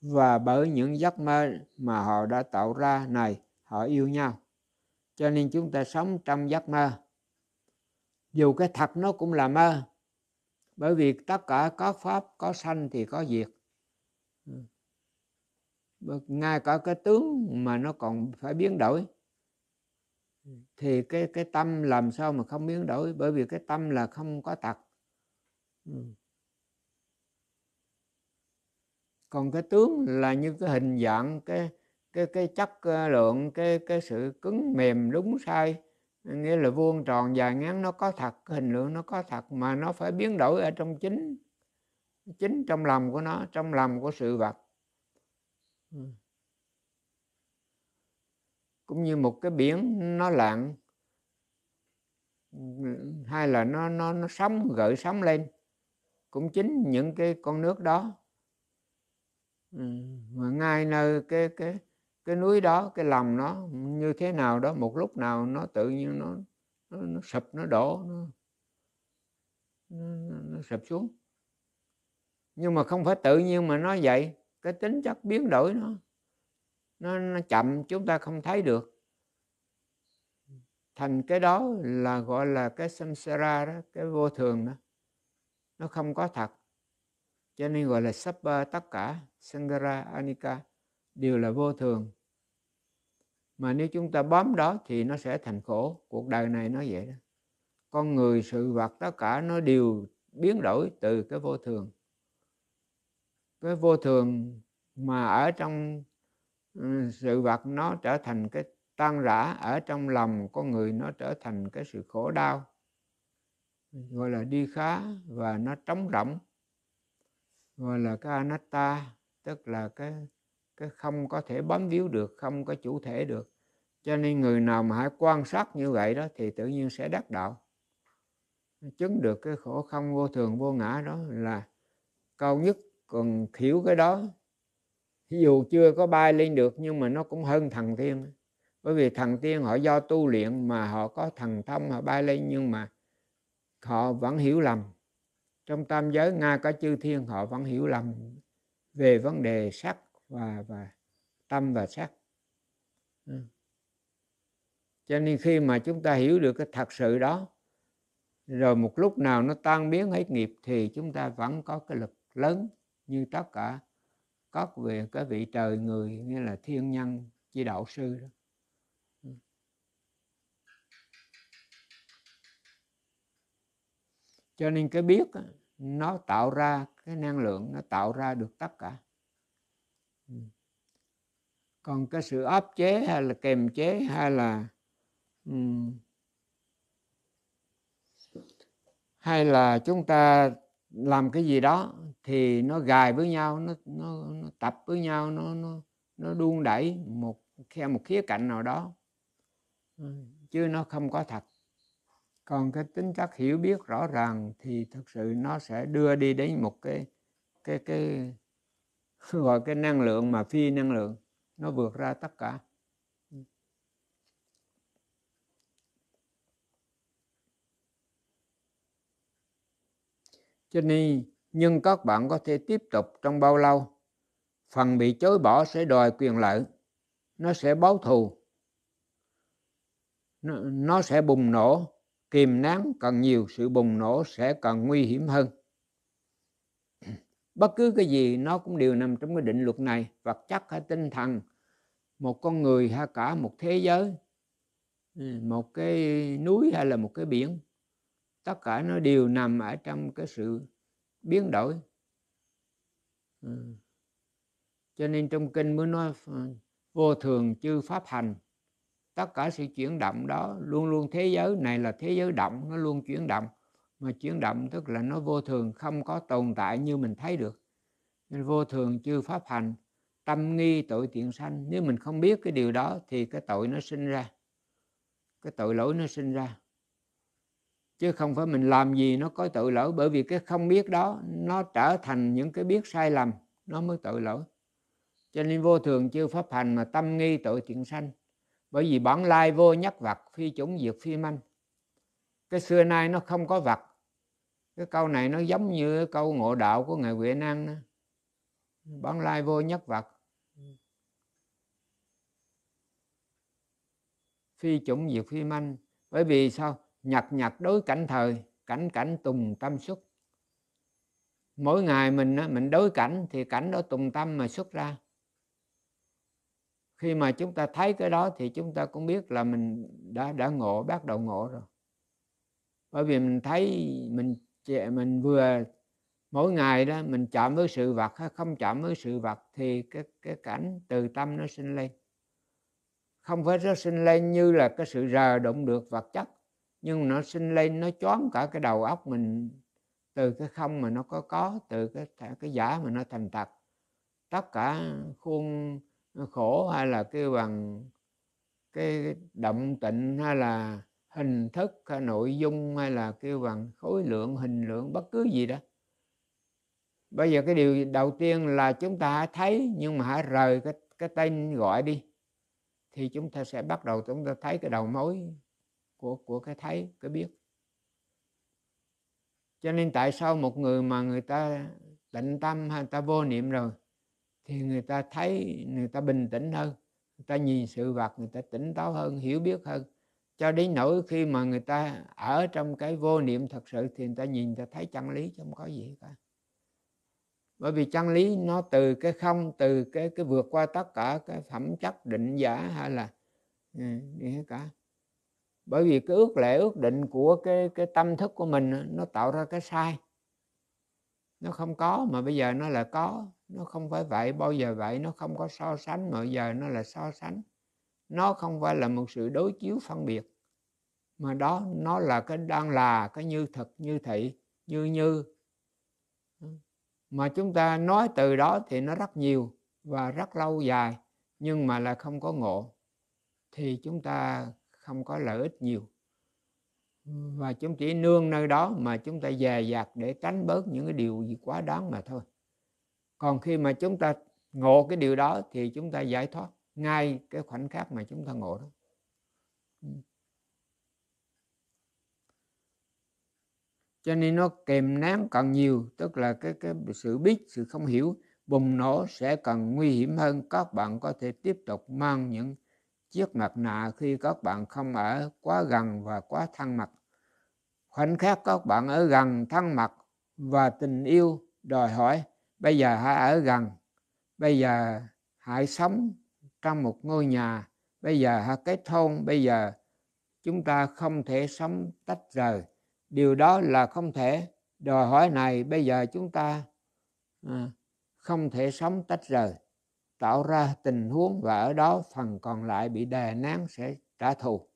và bởi những giấc mơ mà họ đã tạo ra này họ yêu nhau cho nên chúng ta sống trong giấc mơ dù cái thật nó cũng là mơ bởi vì tất cả có pháp có sanh thì có diệt ngay cả cái tướng mà nó còn phải biến đổi thì cái cái tâm làm sao mà không biến đổi bởi vì cái tâm là không có tật còn cái tướng là như cái hình dạng cái cái cái chất ờ, lượng cái cái sự cứng mềm đúng sai nghĩa là vuông tròn dài ngắn nó có thật hình lượng nó có thật mà nó phải biến đổi ở trong chính chính trong lòng của nó trong lòng của sự vật cũng như một cái biển nó lặng hay là nó nó nó sóng gợi sóng lên cũng chính những cái con nước đó Ừ, mà ngay nơi cái cái cái núi đó cái lòng nó như thế nào đó một lúc nào nó tự nhiên nó nó, nó sụp nó đổ nó, nó, nó sụp xuống nhưng mà không phải tự nhiên mà nó vậy cái tính chất biến đổi nó nó, nó chậm chúng ta không thấy được thành cái đó là gọi là cái samsara đó cái vô thường đó nó không có thật cho nên gọi là sắp tất cả Sangara Anika đều là vô thường mà nếu chúng ta bám đó thì nó sẽ thành khổ cuộc đời này nó vậy đó con người sự vật tất cả nó đều biến đổi từ cái vô thường cái vô thường mà ở trong ừ, sự vật nó trở thành cái tan rã ở trong lòng con người nó trở thành cái sự khổ đau gọi là đi khá và nó trống rỗng gọi là cái anatta tức là cái cái không có thể bám víu được không có chủ thể được cho nên người nào mà hãy quan sát như vậy đó thì tự nhiên sẽ đắc đạo chứng được cái khổ không vô thường vô ngã đó là cao nhất còn hiểu cái đó dù chưa có bay lên được nhưng mà nó cũng hơn thần tiên bởi vì thần tiên họ do tu luyện mà họ có thần thông họ bay lên nhưng mà họ vẫn hiểu lầm trong tam giới nga có chư thiên họ vẫn hiểu lầm về vấn đề sắc và và tâm và sắc ừ. cho nên khi mà chúng ta hiểu được cái thật sự đó rồi một lúc nào nó tan biến hết nghiệp thì chúng ta vẫn có cái lực lớn như tất cả các vị các vị trời người như là thiên nhân chi đạo sư đó cho nên cái biết nó tạo ra cái năng lượng nó tạo ra được tất cả ừ. còn cái sự áp chế hay là kềm chế hay là ừ, hay là chúng ta làm cái gì đó thì nó gài với nhau nó, nó, nó tập với nhau nó nó nó đuôn đẩy một theo một khía cạnh nào đó ừ. chứ nó không có thật còn cái tính chất hiểu biết rõ ràng thì thực sự nó sẽ đưa đi đến một cái cái cái *laughs* gọi cái năng lượng mà phi năng lượng nó vượt ra tất cả cho nên nhưng các bạn có thể tiếp tục trong bao lâu phần bị chối bỏ sẽ đòi quyền lợi nó sẽ báo thù nó, nó sẽ bùng nổ kìm nén càng nhiều sự bùng nổ sẽ càng nguy hiểm hơn *clears throat* bất cứ cái gì nó cũng đều nằm trong cái định luật này vật chất hay tinh thần một con người hay cả một thế giới một cái núi hay là một cái biển tất cả nó đều nằm ở trong cái sự biến đổi ừ. cho nên trong kinh mới nói vô thường chư pháp hành tất cả sự chuyển động đó luôn luôn thế giới này là thế giới động nó luôn chuyển động mà chuyển động tức là nó vô thường không có tồn tại như mình thấy được nên vô thường chư pháp hành tâm nghi tội tiện sanh nếu mình không biết cái điều đó thì cái tội nó sinh ra cái tội lỗi nó sinh ra chứ không phải mình làm gì nó có tội lỗi bởi vì cái không biết đó nó trở thành những cái biết sai lầm nó mới tội lỗi cho nên vô thường chưa pháp hành mà tâm nghi tội tiện sanh bởi vì bản lai vô nhất vật phi chủng diệt phi manh cái xưa nay nó không có vật cái câu này nó giống như câu ngộ đạo của ngài huệ năng đó. bản lai vô nhất vật phi chủng diệt phi manh bởi vì sao nhật nhật đối cảnh thời cảnh cảnh tùng tâm xuất mỗi ngày mình mình đối cảnh thì cảnh đó tùng tâm mà xuất ra khi mà chúng ta thấy cái đó thì chúng ta cũng biết là mình đã đã ngộ bắt đầu ngộ rồi bởi vì mình thấy mình mình vừa mỗi ngày đó mình chạm với sự vật hay không chạm với sự vật thì cái cái cảnh từ tâm nó sinh lên không phải nó sinh lên như là cái sự rờ động được vật chất nhưng nó sinh lên nó choáng cả cái đầu óc mình từ cái không mà nó có có từ cái cái giả mà nó thành thật tất cả khuôn khổ hay là kêu bằng cái động tịnh hay là hình thức hay nội dung hay là kêu bằng khối lượng hình lượng bất cứ gì đó bây giờ cái điều đầu tiên là chúng ta thấy nhưng mà hãy rời cái cái tên gọi đi thì chúng ta sẽ bắt đầu chúng ta thấy cái đầu mối của của cái thấy cái biết cho nên tại sao một người mà người ta tịnh tâm hay người ta vô niệm rồi thì người ta thấy người ta bình tĩnh hơn người ta nhìn sự vật người ta tỉnh táo hơn hiểu biết hơn cho đến nỗi khi mà người ta ở trong cái vô niệm thật sự thì người ta nhìn người ta thấy chân lý chứ không có gì cả bởi vì chân lý nó từ cái không từ cái cái vượt qua tất cả cái phẩm chất định giả hay là ừ, gì hết cả bởi vì cái ước lệ ước định của cái cái tâm thức của mình nó tạo ra cái sai nó không có mà bây giờ nó là có nó không phải vậy bao giờ vậy nó không có so sánh mọi giờ nó là so sánh nó không phải là một sự đối chiếu phân biệt mà đó nó là cái đang là cái như thật như thị như như mà chúng ta nói từ đó thì nó rất nhiều và rất lâu dài nhưng mà là không có ngộ thì chúng ta không có lợi ích nhiều và chúng chỉ nương nơi đó mà chúng ta dè dặt để tránh bớt những cái điều gì quá đáng mà thôi còn khi mà chúng ta ngộ cái điều đó thì chúng ta giải thoát ngay cái khoảnh khắc mà chúng ta ngộ đó ừ. cho nên nó kèm nén càng nhiều tức là cái cái sự biết sự không hiểu bùng nổ sẽ càng nguy hiểm hơn các bạn có thể tiếp tục mang những chiếc mặt nạ khi các bạn không ở quá gần và quá thân mật khoảnh khắc các bạn ở gần thân mật và tình yêu đòi hỏi bây giờ họ ở gần bây giờ họ sống trong một ngôi nhà bây giờ họ kết hôn bây giờ chúng ta không thể sống tách rời điều đó là không thể đòi hỏi này bây giờ chúng ta à, không thể sống tách rời tạo ra tình huống và ở đó phần còn lại bị đè nén sẽ trả thù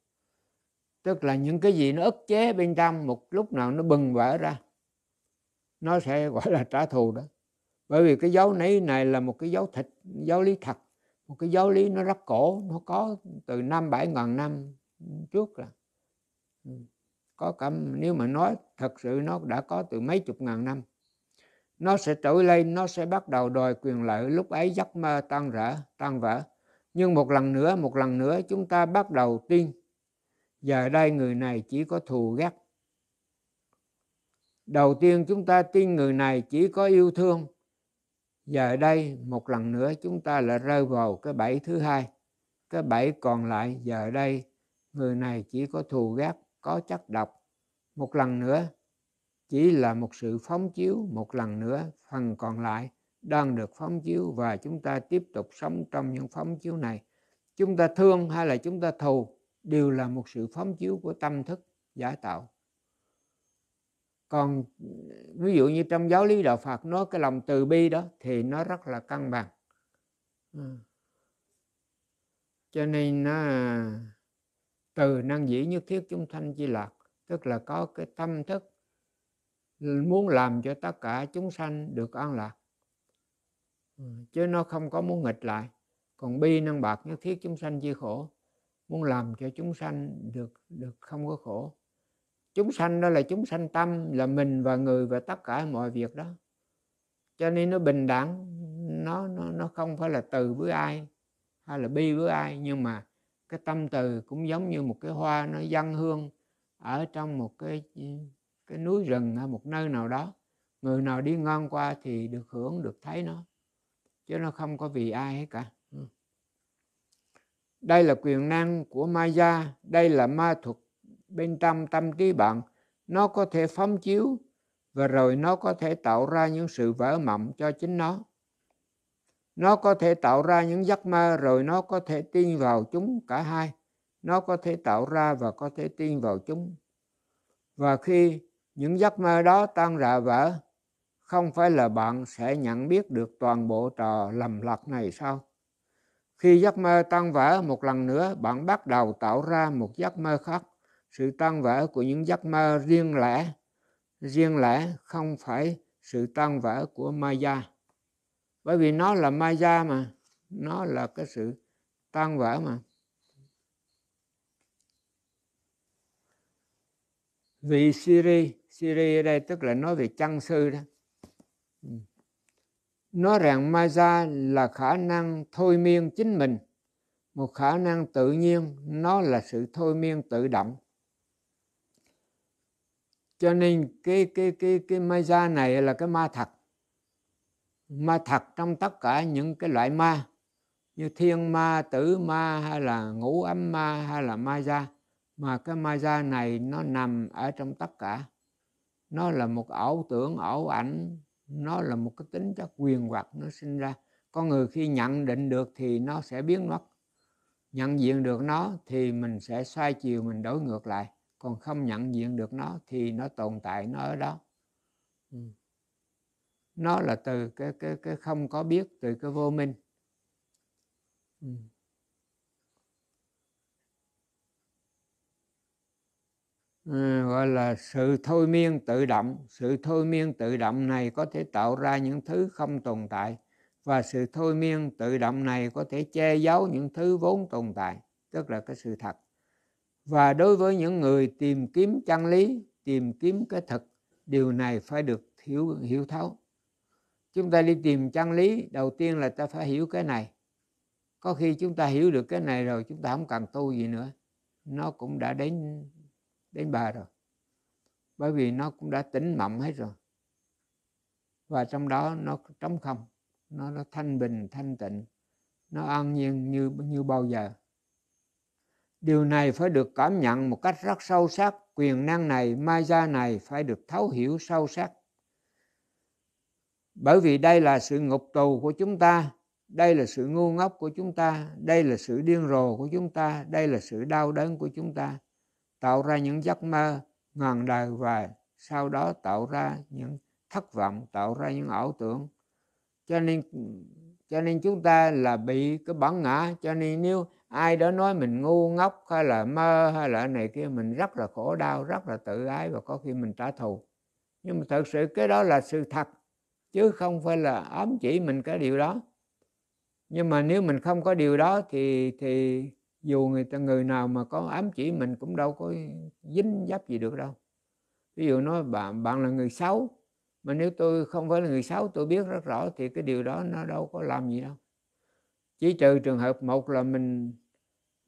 tức là những cái gì nó ức chế bên trong một lúc nào nó bừng vỡ ra nó sẽ *laughs* gọi là trả thù đó bởi vì cái giáo lý này là một cái giáo thịt giáo lý thật một cái giáo lý nó rất cổ nó có từ năm bảy ngàn năm trước là ừ. có cả nếu mà nói thật sự nó đã có từ mấy chục ngàn năm nó sẽ trỗi lên nó sẽ bắt đầu đòi quyền lợi lúc ấy giấc mơ tan rỡ, tan vỡ nhưng một lần nữa một lần nữa chúng ta bắt đầu tin giờ đây người này chỉ có thù ghét đầu tiên chúng ta tin người này chỉ có yêu thương giờ đây một lần nữa chúng ta lại rơi vào cái bẫy thứ hai cái bẫy còn lại giờ đây người này chỉ có thù ghét có chất độc một lần nữa chỉ là một sự phóng chiếu một lần nữa phần còn lại đang được phóng chiếu và chúng ta tiếp tục sống trong những phóng chiếu này chúng ta thương hay là chúng ta thù đều là một sự phóng chiếu của tâm thức giả tạo còn ví dụ như trong giáo lý đạo Phật nói cái lòng từ bi đó thì nó rất là cân bằng ừ. cho nên nó từ năng dĩ nhất thiết chúng sanh chi lạc tức là có cái tâm thức muốn làm cho tất cả chúng sanh được an lạc ừ, chứ nó không có muốn nghịch lại còn bi năng bạc nhất thiết chúng sanh chi khổ muốn làm cho chúng sanh được được không có khổ chúng sanh đó là chúng sanh tâm là mình và người và tất cả mọi việc đó cho nên nó bình đẳng nó nó nó không phải là từ với ai hay là bi với ai nhưng mà cái tâm từ cũng giống như một cái hoa nó dân hương ở trong một cái cái núi rừng hay một nơi nào đó người nào đi ngang qua thì được hưởng được thấy nó chứ nó không có vì ai hết cả đây là quyền năng của Maya đây là ma thuật bên trong tâm trí bạn nó có thể phóng chiếu và rồi nó có thể tạo ra những sự vỡ mộng cho chính nó nó có thể tạo ra những giấc mơ rồi nó có thể tin vào chúng cả hai nó có thể tạo ra và có thể tin vào chúng và khi những giấc mơ đó tan rã vỡ không phải là bạn sẽ nhận biết được toàn bộ trò lầm lạc này sao khi giấc mơ tan vỡ một lần nữa bạn bắt đầu tạo ra một giấc mơ khác sự tan vỡ của những giấc mơ riêng lẻ riêng lẻ không phải sự tan vỡ của maya bởi vì nó là maya mà nó là cái sự tan vỡ mà vì Siri Siri ở đây tức là nói về chăng sư đó nó rằng Maya là khả năng thôi miên chính mình một khả năng tự nhiên nó là sự thôi miên tự động cho nên cái cái cái cái ma gia này là cái ma thật ma thật trong tất cả những cái loại ma như thiên ma tử ma hay là ngũ ấm ma hay là ma gia, mà cái ma gia này nó nằm ở trong tất cả nó là một ảo tưởng ảo ảnh nó là một cái tính chất quyền hoặc nó sinh ra con người khi nhận định được thì nó sẽ biến mất nhận diện được nó thì mình sẽ xoay chiều mình đổi ngược lại còn không nhận diện được nó thì nó tồn tại nó ở đó ừ. nó là từ cái cái cái không có biết từ cái vô minh À, gọi là sự thôi miên tự động sự thôi miên tự động này có thể tạo ra những thứ không tồn tại và sự thôi miên tự động này có thể che giấu những thứ vốn tồn tại tức là cái sự thật và đối với những người tìm kiếm chân lý tìm kiếm cái thật điều này phải được hiểu hiểu thấu chúng ta đi tìm chân lý đầu tiên là ta phải hiểu cái này có khi chúng ta hiểu được cái này rồi chúng ta không cần tu gì nữa nó cũng đã đến đến bà rồi bởi vì nó cũng đã tỉnh mộng hết rồi và trong đó nó trống không nó, nó thanh bình thanh tịnh nó an nhiên như như bao giờ Điều này phải được cảm nhận một cách rất sâu sắc, quyền năng này, mai gia này phải được thấu hiểu sâu sắc. Bởi vì đây là sự ngục tù của chúng ta, đây là sự ngu ngốc của chúng ta, đây là sự điên rồ của chúng ta, đây là sự đau đớn của chúng ta, tạo ra những giấc mơ ngàn đời và sau đó tạo ra những thất vọng, tạo ra những ảo tưởng. Cho nên cho nên chúng ta là bị cái bản ngã, cho nên nếu ai đó nói mình ngu ngốc hay là mơ hay là này kia mình rất là khổ đau rất là tự ái và có khi mình trả thù nhưng mà thật sự cái đó là sự thật chứ không phải là ám chỉ mình cái điều đó nhưng mà nếu mình không có điều đó thì thì dù người ta người nào mà có ám chỉ mình cũng đâu có dính dấp gì được đâu ví dụ nói bạn bạn là người xấu mà nếu tôi không phải là người xấu tôi biết rất rõ thì cái điều đó nó đâu có làm gì đâu chỉ trừ trường hợp một là mình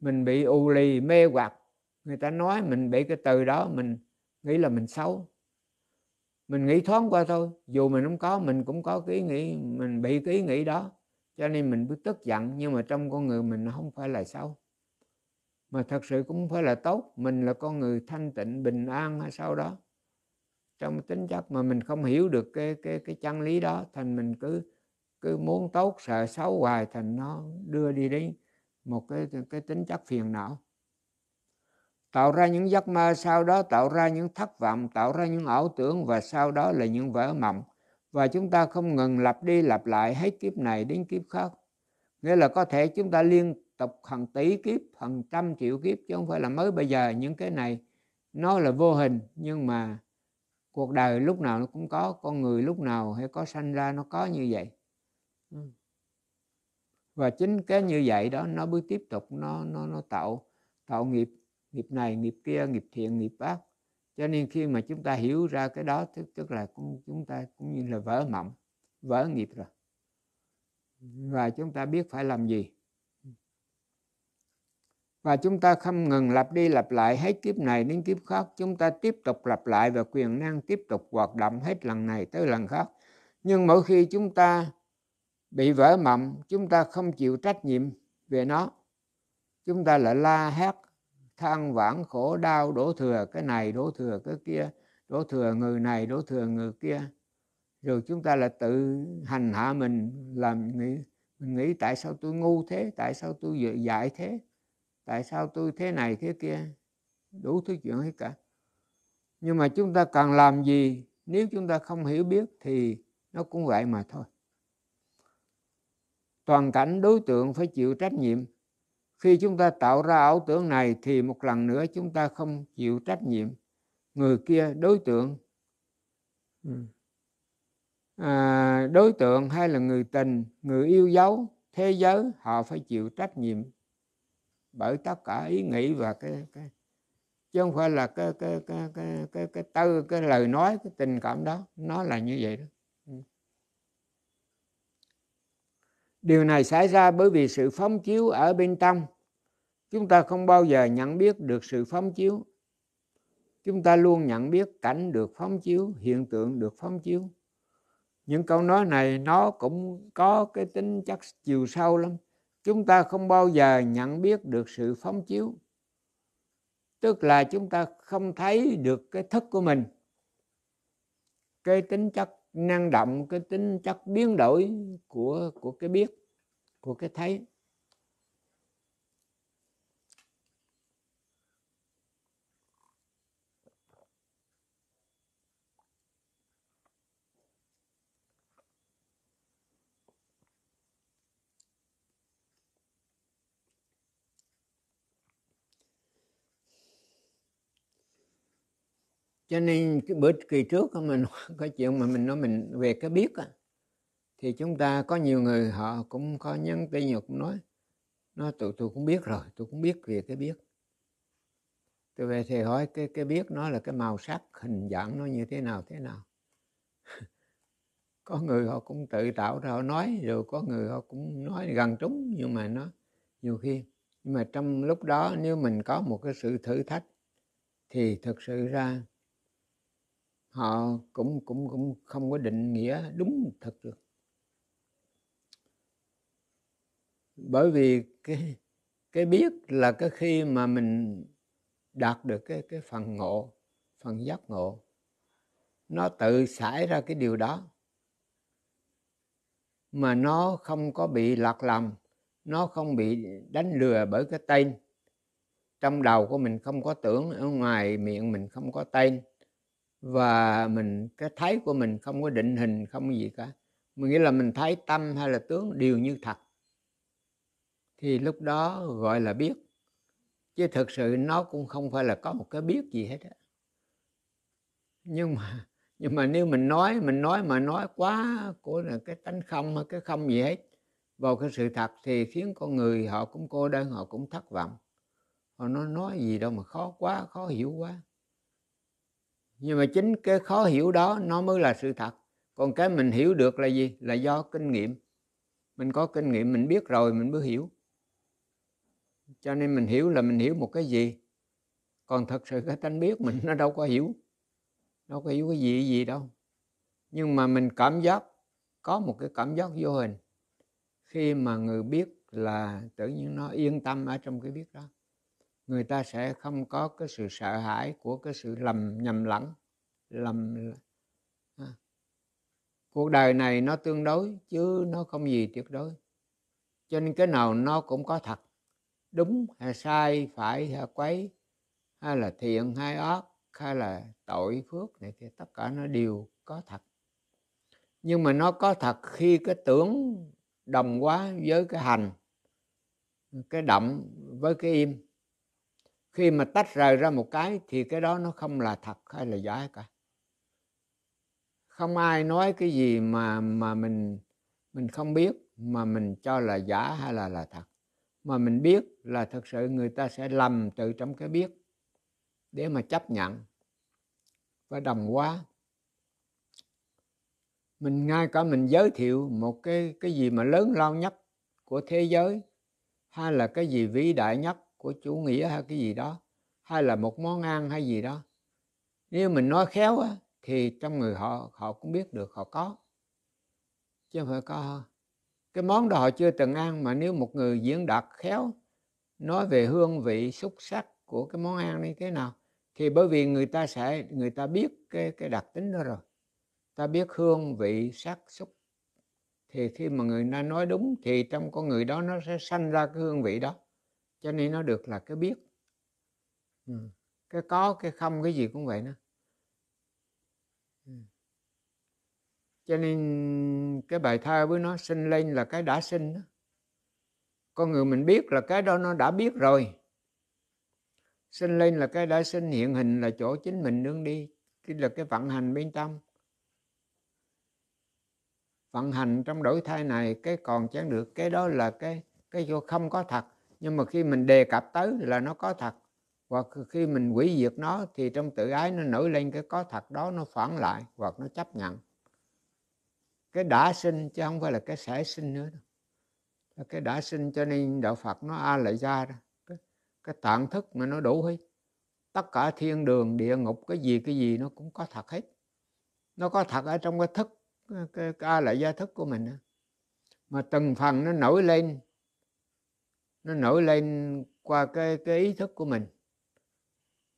mình bị u lì mê hoặc người ta nói mình bị cái từ đó mình nghĩ là mình xấu mình nghĩ thoáng qua thôi dù mình không có mình cũng có cái ý nghĩ mình bị cái ý nghĩ đó cho nên mình cứ tức giận nhưng mà trong con người mình không phải là xấu mà thật sự cũng phải là tốt mình là con người thanh tịnh bình an hay sau đó trong tính chất mà mình không hiểu được cái cái cái chân lý đó thành mình cứ cứ muốn tốt sợ xấu hoài thành nó đưa đi đến một cái cái tính chất phiền não tạo ra những giấc mơ sau đó tạo ra những thất vọng tạo ra những ảo tưởng và sau đó là những vỡ mộng và chúng ta không ngừng lặp đi lặp lại hết kiếp này đến kiếp khác nghĩa là có thể chúng ta liên tục hàng tỷ kiếp hàng trăm triệu kiếp chứ không phải là mới bây giờ những cái này nó là vô hình nhưng mà cuộc đời lúc nào nó cũng có con người lúc nào hay có sanh ra nó có như vậy ừ và chính cái như vậy đó nó mới tiếp tục nó nó nó tạo tạo nghiệp nghiệp này nghiệp kia nghiệp thiện nghiệp ác cho nên khi mà chúng ta hiểu ra cái đó tức, tức là cũng chúng ta cũng như là vỡ mộng vỡ nghiệp rồi và chúng ta biết phải làm gì và chúng ta không ngừng lặp đi lặp lại hết kiếp này đến kiếp khác chúng ta tiếp tục lặp lại và quyền năng tiếp tục hoạt động hết lần này tới lần khác nhưng mỗi khi chúng ta bị vỡ mộng chúng ta không chịu trách nhiệm về nó chúng ta lại la hét than vãn khổ đau đổ thừa cái này đổ thừa cái kia đổ thừa người này đổ thừa người kia rồi chúng ta là tự hành hạ mình làm nghĩ mình nghĩ tại sao tôi ngu thế tại sao tôi dạy thế tại sao tôi thế này thế kia đủ thứ chuyện hết cả nhưng mà chúng ta cần làm gì nếu chúng ta không hiểu biết thì nó cũng vậy mà thôi toàn cảnh đối tượng phải chịu trách nhiệm khi chúng ta tạo ra ảo tưởng này thì một lần nữa chúng ta không chịu trách nhiệm người kia đối tượng ừ. à, đối tượng hay là người tình người yêu dấu thế giới họ phải chịu trách nhiệm bởi tất cả ý nghĩ và cái, cái chứ không phải là cái cái cái cái cái cái tư cái, cái lời nói cái tình cảm đó nó là như vậy đó điều này xảy ra bởi vì sự phóng chiếu ở bên trong chúng ta không bao giờ nhận biết được sự phóng chiếu chúng ta luôn nhận biết cảnh được phóng chiếu hiện tượng được phóng chiếu những câu nói này nó cũng có cái tính chất chiều sâu lắm chúng ta không bao giờ nhận biết được sự phóng chiếu tức là chúng ta không thấy được cái thức của mình cái tính chất năng động cái tính chất biến đổi của của cái biết của cái thấy cho nên cái bữa kỳ trước của mình *laughs* có chuyện mà mình nói mình về cái biết á thì chúng ta có nhiều người họ cũng có nhắn tin nhiều cũng nói nó tụi tôi cũng biết rồi tôi cũng biết về cái biết tôi về thì hỏi cái cái biết nó là cái màu sắc hình dạng nó như thế nào thế nào *laughs* có người họ cũng tự tạo ra họ nói rồi có người họ cũng nói gần trúng nhưng mà nó nhiều khi nhưng mà trong lúc đó nếu mình có một cái sự thử thách thì thực sự ra họ ờ, cũng cũng cũng không có định nghĩa đúng thật được bởi vì cái cái biết là cái khi mà mình đạt được cái cái phần ngộ phần giác ngộ nó tự xảy ra cái điều đó mà nó không có bị lạc lầm nó không bị đánh lừa bởi cái tên trong đầu của mình không có tưởng ở ngoài miệng mình không có tên và mình cái thấy của mình không có định hình không có gì cả mình nghĩ là mình thấy tâm hay là tướng đều như thật thì lúc đó gọi là biết chứ thực sự nó cũng không phải là có một cái biết gì hết á nhưng mà nhưng mà nếu mình nói mình nói mà nói quá của là cái tánh không hay cái không gì hết vào cái sự thật thì khiến con người họ cũng cô đơn họ cũng thất vọng họ nói nói gì đâu mà khó quá khó hiểu quá nhưng mà chính cái khó hiểu đó nó mới là sự thật còn cái mình hiểu được là gì là do kinh nghiệm mình có kinh nghiệm mình biết rồi mình mới hiểu cho nên mình hiểu là mình hiểu một cái gì còn thật sự cái tánh biết mình nó đâu có hiểu đâu có hiểu cái gì gì đâu nhưng mà mình cảm giác có một cái cảm giác vô hình khi mà người biết là tự nhiên nó yên tâm ở trong cái biết đó người ta sẽ không có cái sự sợ hãi của cái sự lầm nhầm lẫn lầm à. cuộc đời này nó tương đối chứ nó không gì tuyệt đối cho nên cái nào nó cũng có thật đúng hay sai phải hay quấy hay là thiện hay ác hay là tội phước này thì tất cả nó đều có thật nhưng mà nó có thật khi cái tưởng đồng quá với cái hành cái động với cái im khi mà tách rời ra một cái thì cái đó nó không là thật hay là giả cả không ai nói cái gì mà mà mình mình không biết mà mình cho là giả hay là là thật mà mình biết là thật sự người ta sẽ lầm từ trong cái biết để mà chấp nhận và đồng hóa mình ngay cả mình giới thiệu một cái cái gì mà lớn lao nhất của thế giới hay là cái gì vĩ đại nhất của chủ nghĩa hay cái gì đó hay là một món ăn hay gì đó nếu mình nói khéo á, thì trong người họ họ cũng biết được họ có chứ không phải có cái món đó họ chưa từng ăn mà nếu một người diễn đạt khéo nói về hương vị xúc sắc của cái món ăn như thế nào thì bởi vì người ta sẽ người ta biết cái cái đặc tính đó rồi ta biết hương vị sắc xúc thì khi mà người ta nói đúng thì trong con người đó nó sẽ sanh ra cái hương vị đó cho nên nó được là cái biết ừ. cái có cái không cái gì cũng vậy nữa ừ. cho nên cái bài thơ với nó sinh lên là cái đã sinh đó. con người mình biết là cái đó nó đã biết rồi sinh lên là cái đã sinh hiện hình là chỗ chính mình nương đi cái là cái vận hành bên trong vận hành trong đổi thay này cái còn chẳng được cái đó là cái cái chỗ không có thật nhưng mà khi mình đề cập tới là nó có thật hoặc khi mình hủy diệt nó thì trong tự ái nó nổi lên cái có thật đó nó phản lại hoặc nó chấp nhận cái đã sinh chứ không phải là cái sẽ sinh nữa đâu. cái đã sinh cho nên đạo Phật nó a lại ra đó. cái, cái tạng thức mà nó đủ hết tất cả thiên đường địa ngục cái gì cái gì nó cũng có thật hết nó có thật ở trong cái thức cái, cái a lại gia thức của mình đó. mà từng phần nó nổi lên nó nổi lên qua cái, cái ý thức của mình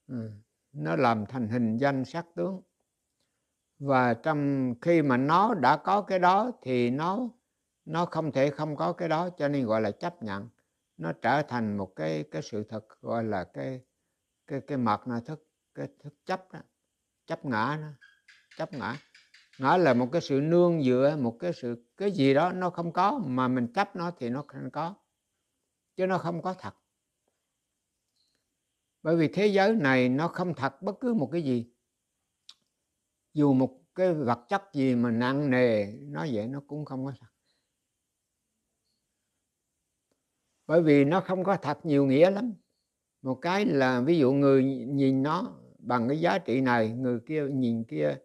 ừ. nó làm thành hình danh sắc tướng và trong khi mà nó đã có cái đó thì nó nó không thể không có cái đó cho nên gọi là chấp nhận nó trở thành một cái cái sự thật gọi là cái cái cái mặt na thức cái thức chấp đó chấp ngã đó chấp ngã ngã là một cái sự nương dựa một cái sự cái gì đó nó không có mà mình chấp nó thì nó không có chứ nó không có thật bởi vì thế giới này nó không thật bất cứ một cái gì dù một cái vật chất gì mà nặng nề nó vậy nó cũng không có thật bởi vì nó không có thật nhiều nghĩa lắm một cái là ví dụ người nhìn nó bằng cái giá trị này người kia nhìn kia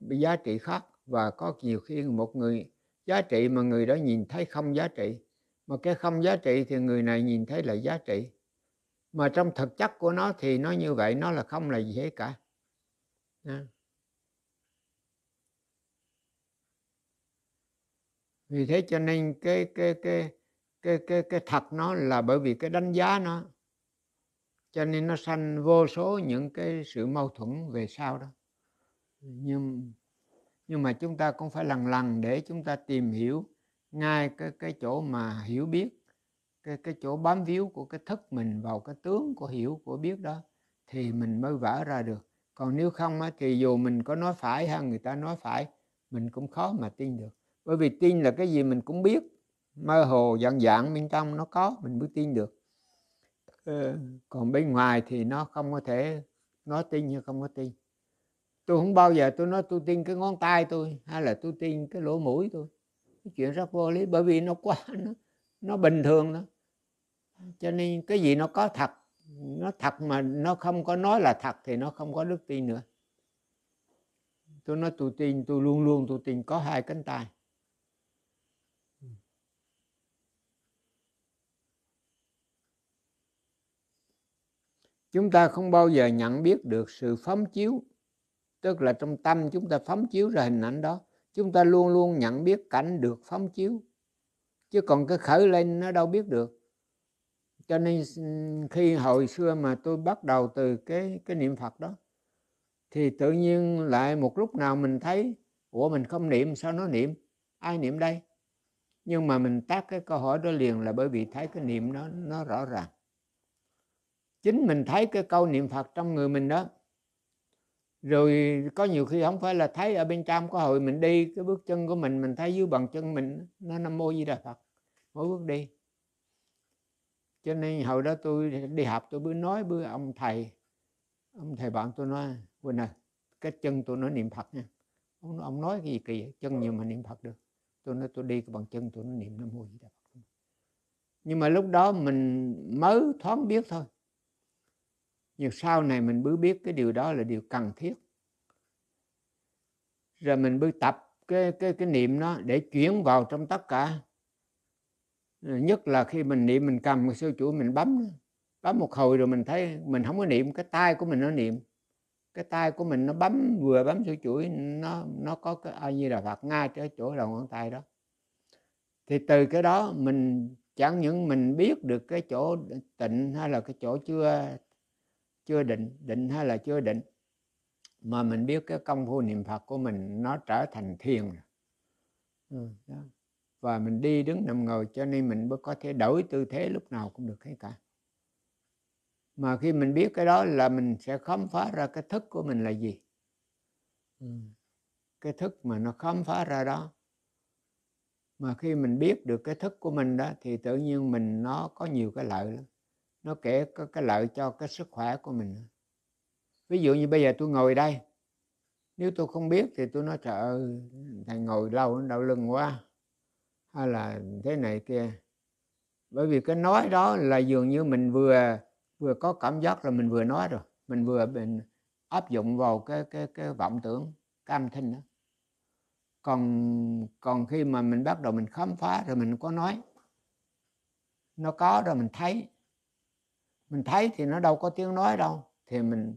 giá trị khác và có nhiều khi một người giá trị mà người đó nhìn thấy không giá trị mà cái không giá trị thì người này nhìn thấy là giá trị mà trong thực chất của nó thì nó như vậy nó là không là gì hết cả à. vì thế cho nên cái cái cái cái cái cái thật nó là bởi vì cái đánh giá nó cho nên nó sanh vô số những cái sự mâu thuẫn về sau đó nhưng nhưng mà chúng ta cũng phải lần lần để chúng ta tìm hiểu ngay cái cái chỗ mà hiểu biết cái cái chỗ bám víu của cái thức mình vào cái tướng của hiểu của biết đó thì mình mới vỡ ra được còn nếu không á, thì dù mình có nói phải hay người ta nói phải mình cũng khó mà tin được bởi vì tin là cái gì mình cũng biết mơ hồ dạng dạng bên trong nó có mình mới tin được ờ, còn bên ngoài thì nó không có thể nói tin như không có tin tôi không bao giờ tôi nói tôi tin cái ngón tay tôi hay là tôi tin cái lỗ mũi tôi cái chuyện rất vô lý bởi vì nó quá nó, nó bình thường đó cho nên cái gì nó có thật nó thật mà nó không có nói là thật thì nó không có đức tin nữa tôi nói tôi tin tôi luôn luôn tôi tin có hai cánh tay chúng ta không bao giờ nhận biết được sự phóng chiếu tức là trong tâm chúng ta phóng chiếu ra hình ảnh đó chúng ta luôn luôn nhận biết cảnh được phóng chiếu chứ còn cái khởi lên nó đâu biết được cho nên khi hồi xưa mà tôi bắt đầu từ cái cái niệm phật đó thì tự nhiên lại một lúc nào mình thấy ủa mình không niệm sao nó niệm ai niệm đây nhưng mà mình tác cái câu hỏi đó liền là bởi vì thấy cái niệm nó nó rõ ràng chính mình thấy cái câu niệm phật trong người mình đó rồi có nhiều khi không phải là thấy ở bên trong có hội mình đi cái bước chân của mình mình thấy dưới bàn chân mình nó nam mô di đà phật mỗi bước đi cho nên hồi đó tôi đi học tôi bữa nói bữa ông thầy ông thầy bạn tôi nói quỳnh à cái chân tôi nó niệm phật nha ông, ông nói cái gì kỳ vậy? chân nhiều mà niệm phật được tôi nói tôi đi cái bằng chân tôi nó niệm nam mô di đà phật nhưng mà lúc đó mình mới thoáng biết thôi nhưng sau này mình mới biết cái điều đó là điều cần thiết rồi mình mới tập cái cái cái niệm nó để chuyển vào trong tất cả nhất là khi mình niệm mình cầm cái sơ chuỗi mình bấm bấm một hồi rồi mình thấy mình không có niệm cái tay của mình nó niệm cái tay của mình nó bấm vừa bấm sơ chuỗi nó nó có cái a di đà phật ngay cái chỗ đầu ngón tay đó thì từ cái đó mình chẳng những mình biết được cái chỗ tịnh hay là cái chỗ chưa chưa định định hay là chưa định mà mình biết cái công phu niệm phật của mình nó trở thành thiền ừ, đó. và mình đi đứng nằm ngồi cho nên mình mới có thể đổi tư thế lúc nào cũng được hết cả mà khi mình biết cái đó là mình sẽ khám phá ra cái thức của mình là gì ừ. cái thức mà nó khám phá ra đó mà khi mình biết được cái thức của mình đó thì tự nhiên mình nó có nhiều cái lợi lắm nó kể có cái lợi cho cái sức khỏe của mình ví dụ như bây giờ tôi ngồi đây nếu tôi không biết thì tôi nói trời ơi thầy ngồi lâu nó đau lưng quá hay là thế này kia bởi vì cái nói đó là dường như mình vừa vừa có cảm giác là mình vừa nói rồi mình vừa mình áp dụng vào cái cái cái vọng tưởng cam thinh đó còn còn khi mà mình bắt đầu mình khám phá rồi mình có nói nó có rồi mình thấy mình thấy thì nó đâu có tiếng nói đâu thì mình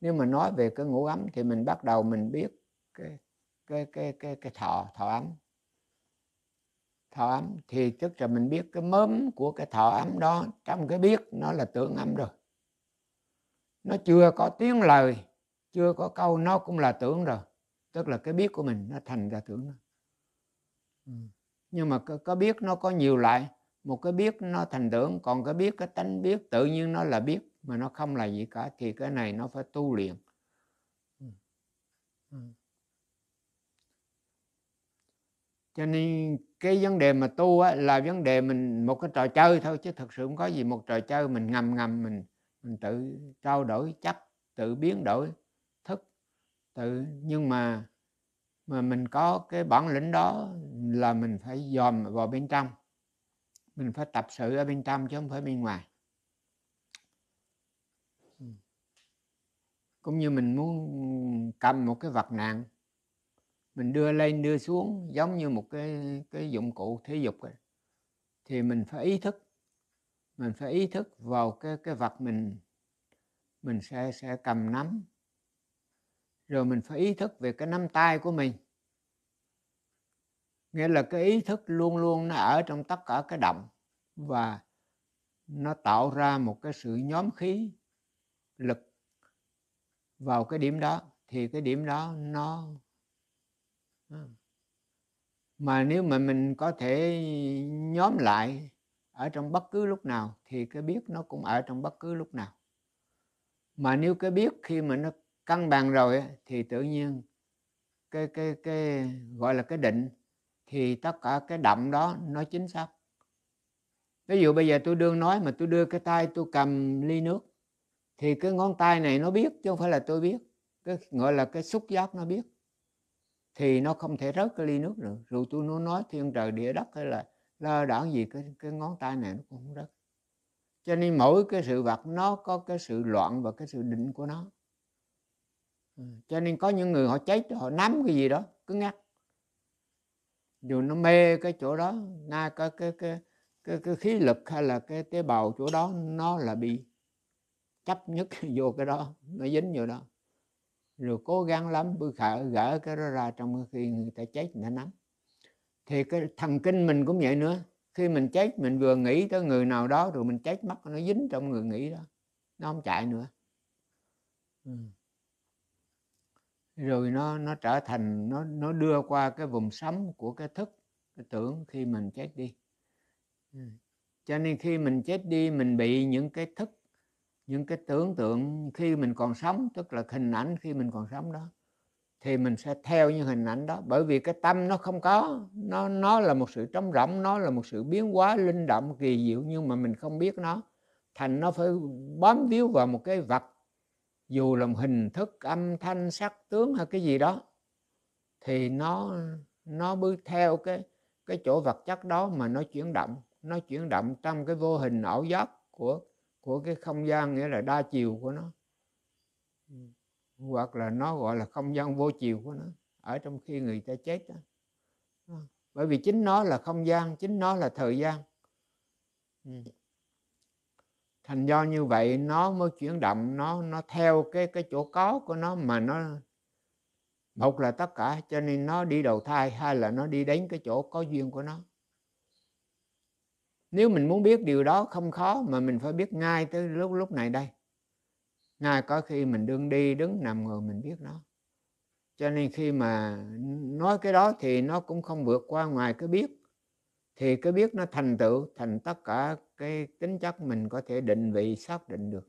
nếu mà nói về cái ngủ ấm thì mình bắt đầu mình biết cái cái cái cái cái thọ thọ ấm thọ ấm thì tức là mình biết cái mớm của cái thọ ấm đó trong cái biết nó là tưởng ấm rồi nó chưa có tiếng lời chưa có câu nó cũng là tưởng rồi tức là cái biết của mình nó thành ra tưởng nó ừ. nhưng mà có biết nó có nhiều loại một cái biết nó thành tưởng còn cái biết cái tánh biết tự nhiên nó là biết mà nó không là gì cả thì cái này nó phải tu luyện ừ. Ừ. cho nên cái vấn đề mà tu á, là vấn đề mình một cái trò chơi thôi chứ thực sự không có gì một trò chơi mình ngầm ngầm mình mình tự trao đổi chấp tự biến đổi thức tự nhưng mà mà mình có cái bản lĩnh đó là mình phải dòm vào bên trong mình phải tập sự ở bên trong chứ không phải bên ngoài ừ. cũng như mình muốn cầm một cái vật nặng mình đưa lên đưa xuống giống như một cái cái dụng cụ thể dục ấy. thì mình phải ý thức mình phải ý thức vào cái cái vật mình mình sẽ sẽ cầm nắm rồi mình phải ý thức về cái nắm tay của mình nghĩa là cái ý thức luôn luôn nó ở trong tất cả cái động và nó tạo ra một cái sự nhóm khí lực vào cái điểm đó thì cái điểm đó nó à, mà nếu mà mình có thể nhóm lại ở trong bất cứ lúc nào thì cái biết nó cũng ở trong bất cứ lúc nào mà nếu cái biết khi mà nó cân bằng rồi thì tự nhiên cái cái cái gọi là cái định thì tất cả cái động đó nó chính xác ví dụ bây giờ tôi đương nói mà tôi đưa cái tay tôi cầm ly nước thì cái ngón tay này nó biết chứ không phải là tôi biết cái gọi là cái xúc giác nó biết thì nó không thể rớt cái ly nước được dù tôi nó nói thiên trời địa đất hay là lơ đảng gì cái cái ngón tay này nó cũng không rớt cho nên mỗi cái sự vật nó có cái sự loạn và cái sự định của nó ừ, cho nên có những người họ chết họ nắm cái gì đó cứ ngắt dù nó mê cái chỗ đó na cái cái cái cái, cái khí lực hay là cái tế bào chỗ đó nó là bị chấp nhất *laughs* vô cái đó nó dính vô đó rồi cố gắng lắm bư khả gỡ cái đó ra trong khi người ta chết người ta nắm thì cái thần kinh mình cũng vậy nữa khi mình chết mình vừa nghĩ tới người nào đó rồi mình chết mất nó dính trong người nghĩ đó nó không chạy nữa ừ rồi nó nó trở thành nó nó đưa qua cái vùng sống của cái thức cái tưởng khi mình chết đi ừ. cho nên khi mình chết đi mình bị những cái thức những cái tưởng tượng khi mình còn sống tức là hình ảnh khi mình còn sống đó thì mình sẽ theo những hình ảnh đó bởi vì cái tâm nó không có nó nó là một sự trống rỗng nó là một sự biến hóa linh động kỳ diệu nhưng mà mình không biết nó thành nó phải bám víu vào một cái vật dù là một hình thức âm thanh sắc tướng hay cái gì đó thì nó nó bước theo cái cái chỗ vật chất đó mà nó chuyển động nó chuyển động trong cái vô hình ảo giác của của cái không gian nghĩa là đa chiều của nó hoặc là nó gọi là không gian vô chiều của nó ở trong khi người ta chết đó. bởi vì chính nó là không gian chính nó là thời gian ừ thành do như vậy nó mới chuyển động nó nó theo cái cái chỗ có của nó mà nó một là tất cả cho nên nó đi đầu thai hay là nó đi đến cái chỗ có duyên của nó nếu mình muốn biết điều đó không khó mà mình phải biết ngay tới lúc lúc này đây ngay có khi mình đương đi đứng nằm ngồi mình biết nó cho nên khi mà nói cái đó thì nó cũng không vượt qua ngoài cái biết thì cái biết nó thành tựu thành tất cả cái tính chất mình có thể định vị xác định được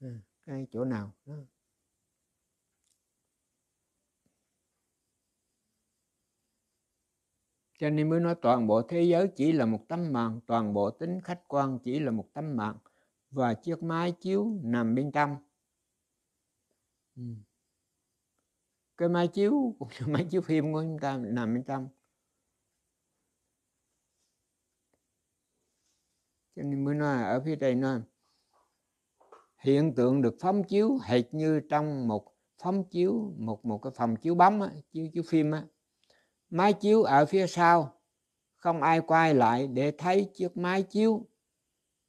ừ, cái chỗ nào đó. cho nên mới nói toàn bộ thế giới chỉ là một tấm màn toàn bộ tính khách quan chỉ là một tấm màn và chiếc máy chiếu nằm bên trong ừ. cái máy chiếu *laughs* cũng như máy chiếu phim của chúng ta nằm bên trong cho nên mới nói ở phía đây nói hiện tượng được phóng chiếu hệt như trong một phóng chiếu một một cái phòng chiếu bấm á, chiếu chiếu phim á. máy chiếu ở phía sau không ai quay lại để thấy chiếc máy chiếu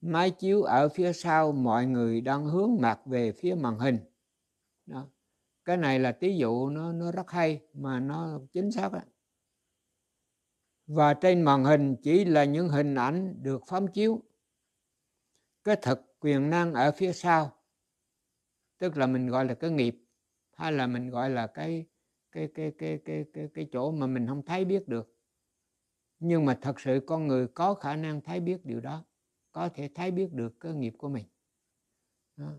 máy chiếu ở phía sau mọi người đang hướng mặt về phía màn hình đó cái này là tí dụ nó nó rất hay mà nó chính xác đó. và trên màn hình chỉ là những hình ảnh được phóng chiếu cái thực quyền năng ở phía sau tức là mình gọi là cái nghiệp hay là mình gọi là cái cái cái cái cái cái, cái chỗ mà mình không thấy biết được nhưng mà thật sự con người có khả năng thấy biết điều đó có thể thấy biết được cái nghiệp của mình đó.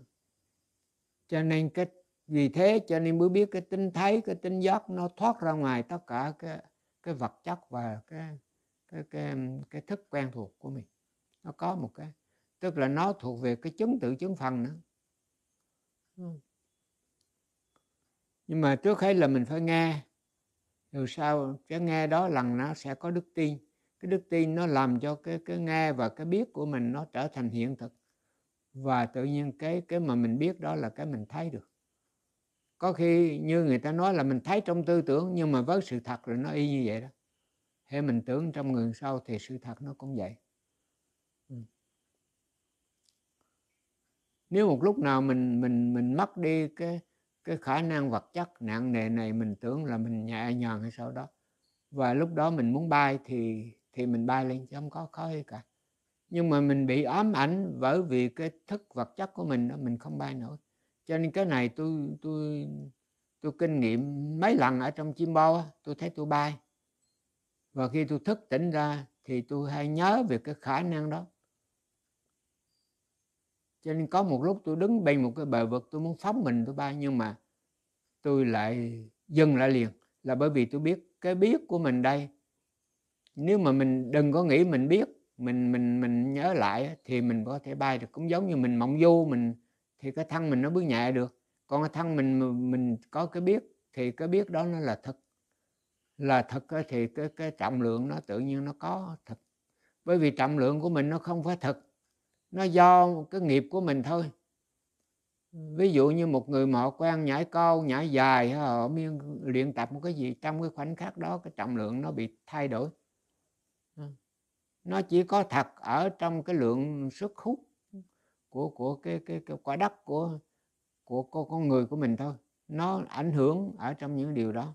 cho nên cái vì thế cho nên mới biết cái tính thấy cái tính giác nó thoát ra ngoài tất cả cái cái vật chất và cái cái cái cái thức quen thuộc của mình nó có một cái tức là nó thuộc về cái chứng tự chứng phần nữa ừ. nhưng mà trước hết là mình phải nghe rồi sau cái nghe đó lần nó sẽ có đức tin cái đức tin nó làm cho cái cái nghe và cái biết của mình nó trở thành hiện thực và tự nhiên cái cái mà mình biết đó là cái mình thấy được có khi như người ta nói là mình thấy trong tư tưởng nhưng mà với sự thật rồi nó y như vậy đó thế mình tưởng trong người sau thì sự thật nó cũng vậy nếu một lúc nào mình mình mình mất đi cái cái khả năng vật chất nặng nề này mình tưởng là mình nhẹ nhàng hay sao đó và lúc đó mình muốn bay thì thì mình bay lên chứ không có khó gì cả nhưng mà mình bị ám ảnh bởi vì cái thức vật chất của mình đó mình không bay nổi cho nên cái này tôi tôi tôi kinh nghiệm mấy lần ở trong chim bao tôi thấy tôi bay và khi tôi thức tỉnh ra thì tôi hay nhớ về cái khả năng đó cho nên có một lúc tôi đứng bên một cái bờ vực tôi muốn phóng mình tôi bay nhưng mà tôi lại dừng lại liền là bởi vì tôi biết cái biết của mình đây nếu mà mình đừng có nghĩ mình biết mình mình mình nhớ lại thì mình có thể bay được cũng giống như mình mộng du mình thì cái thân mình nó bước nhẹ được còn cái thân mình mình có cái biết thì cái biết đó nó là thật là thật thì cái cái trọng lượng nó tự nhiên nó có thật bởi vì trọng lượng của mình nó không phải thật nó do cái nghiệp của mình thôi ví dụ như một người mọ quan nhảy câu nhảy dài họ miên luyện tập một cái gì trong cái khoảnh khắc đó cái trọng lượng nó bị thay đổi ừ. nó chỉ có thật ở trong cái lượng sức hút của của cái cái, cái quả đất của của con con người của mình thôi nó ảnh hưởng ở trong những điều đó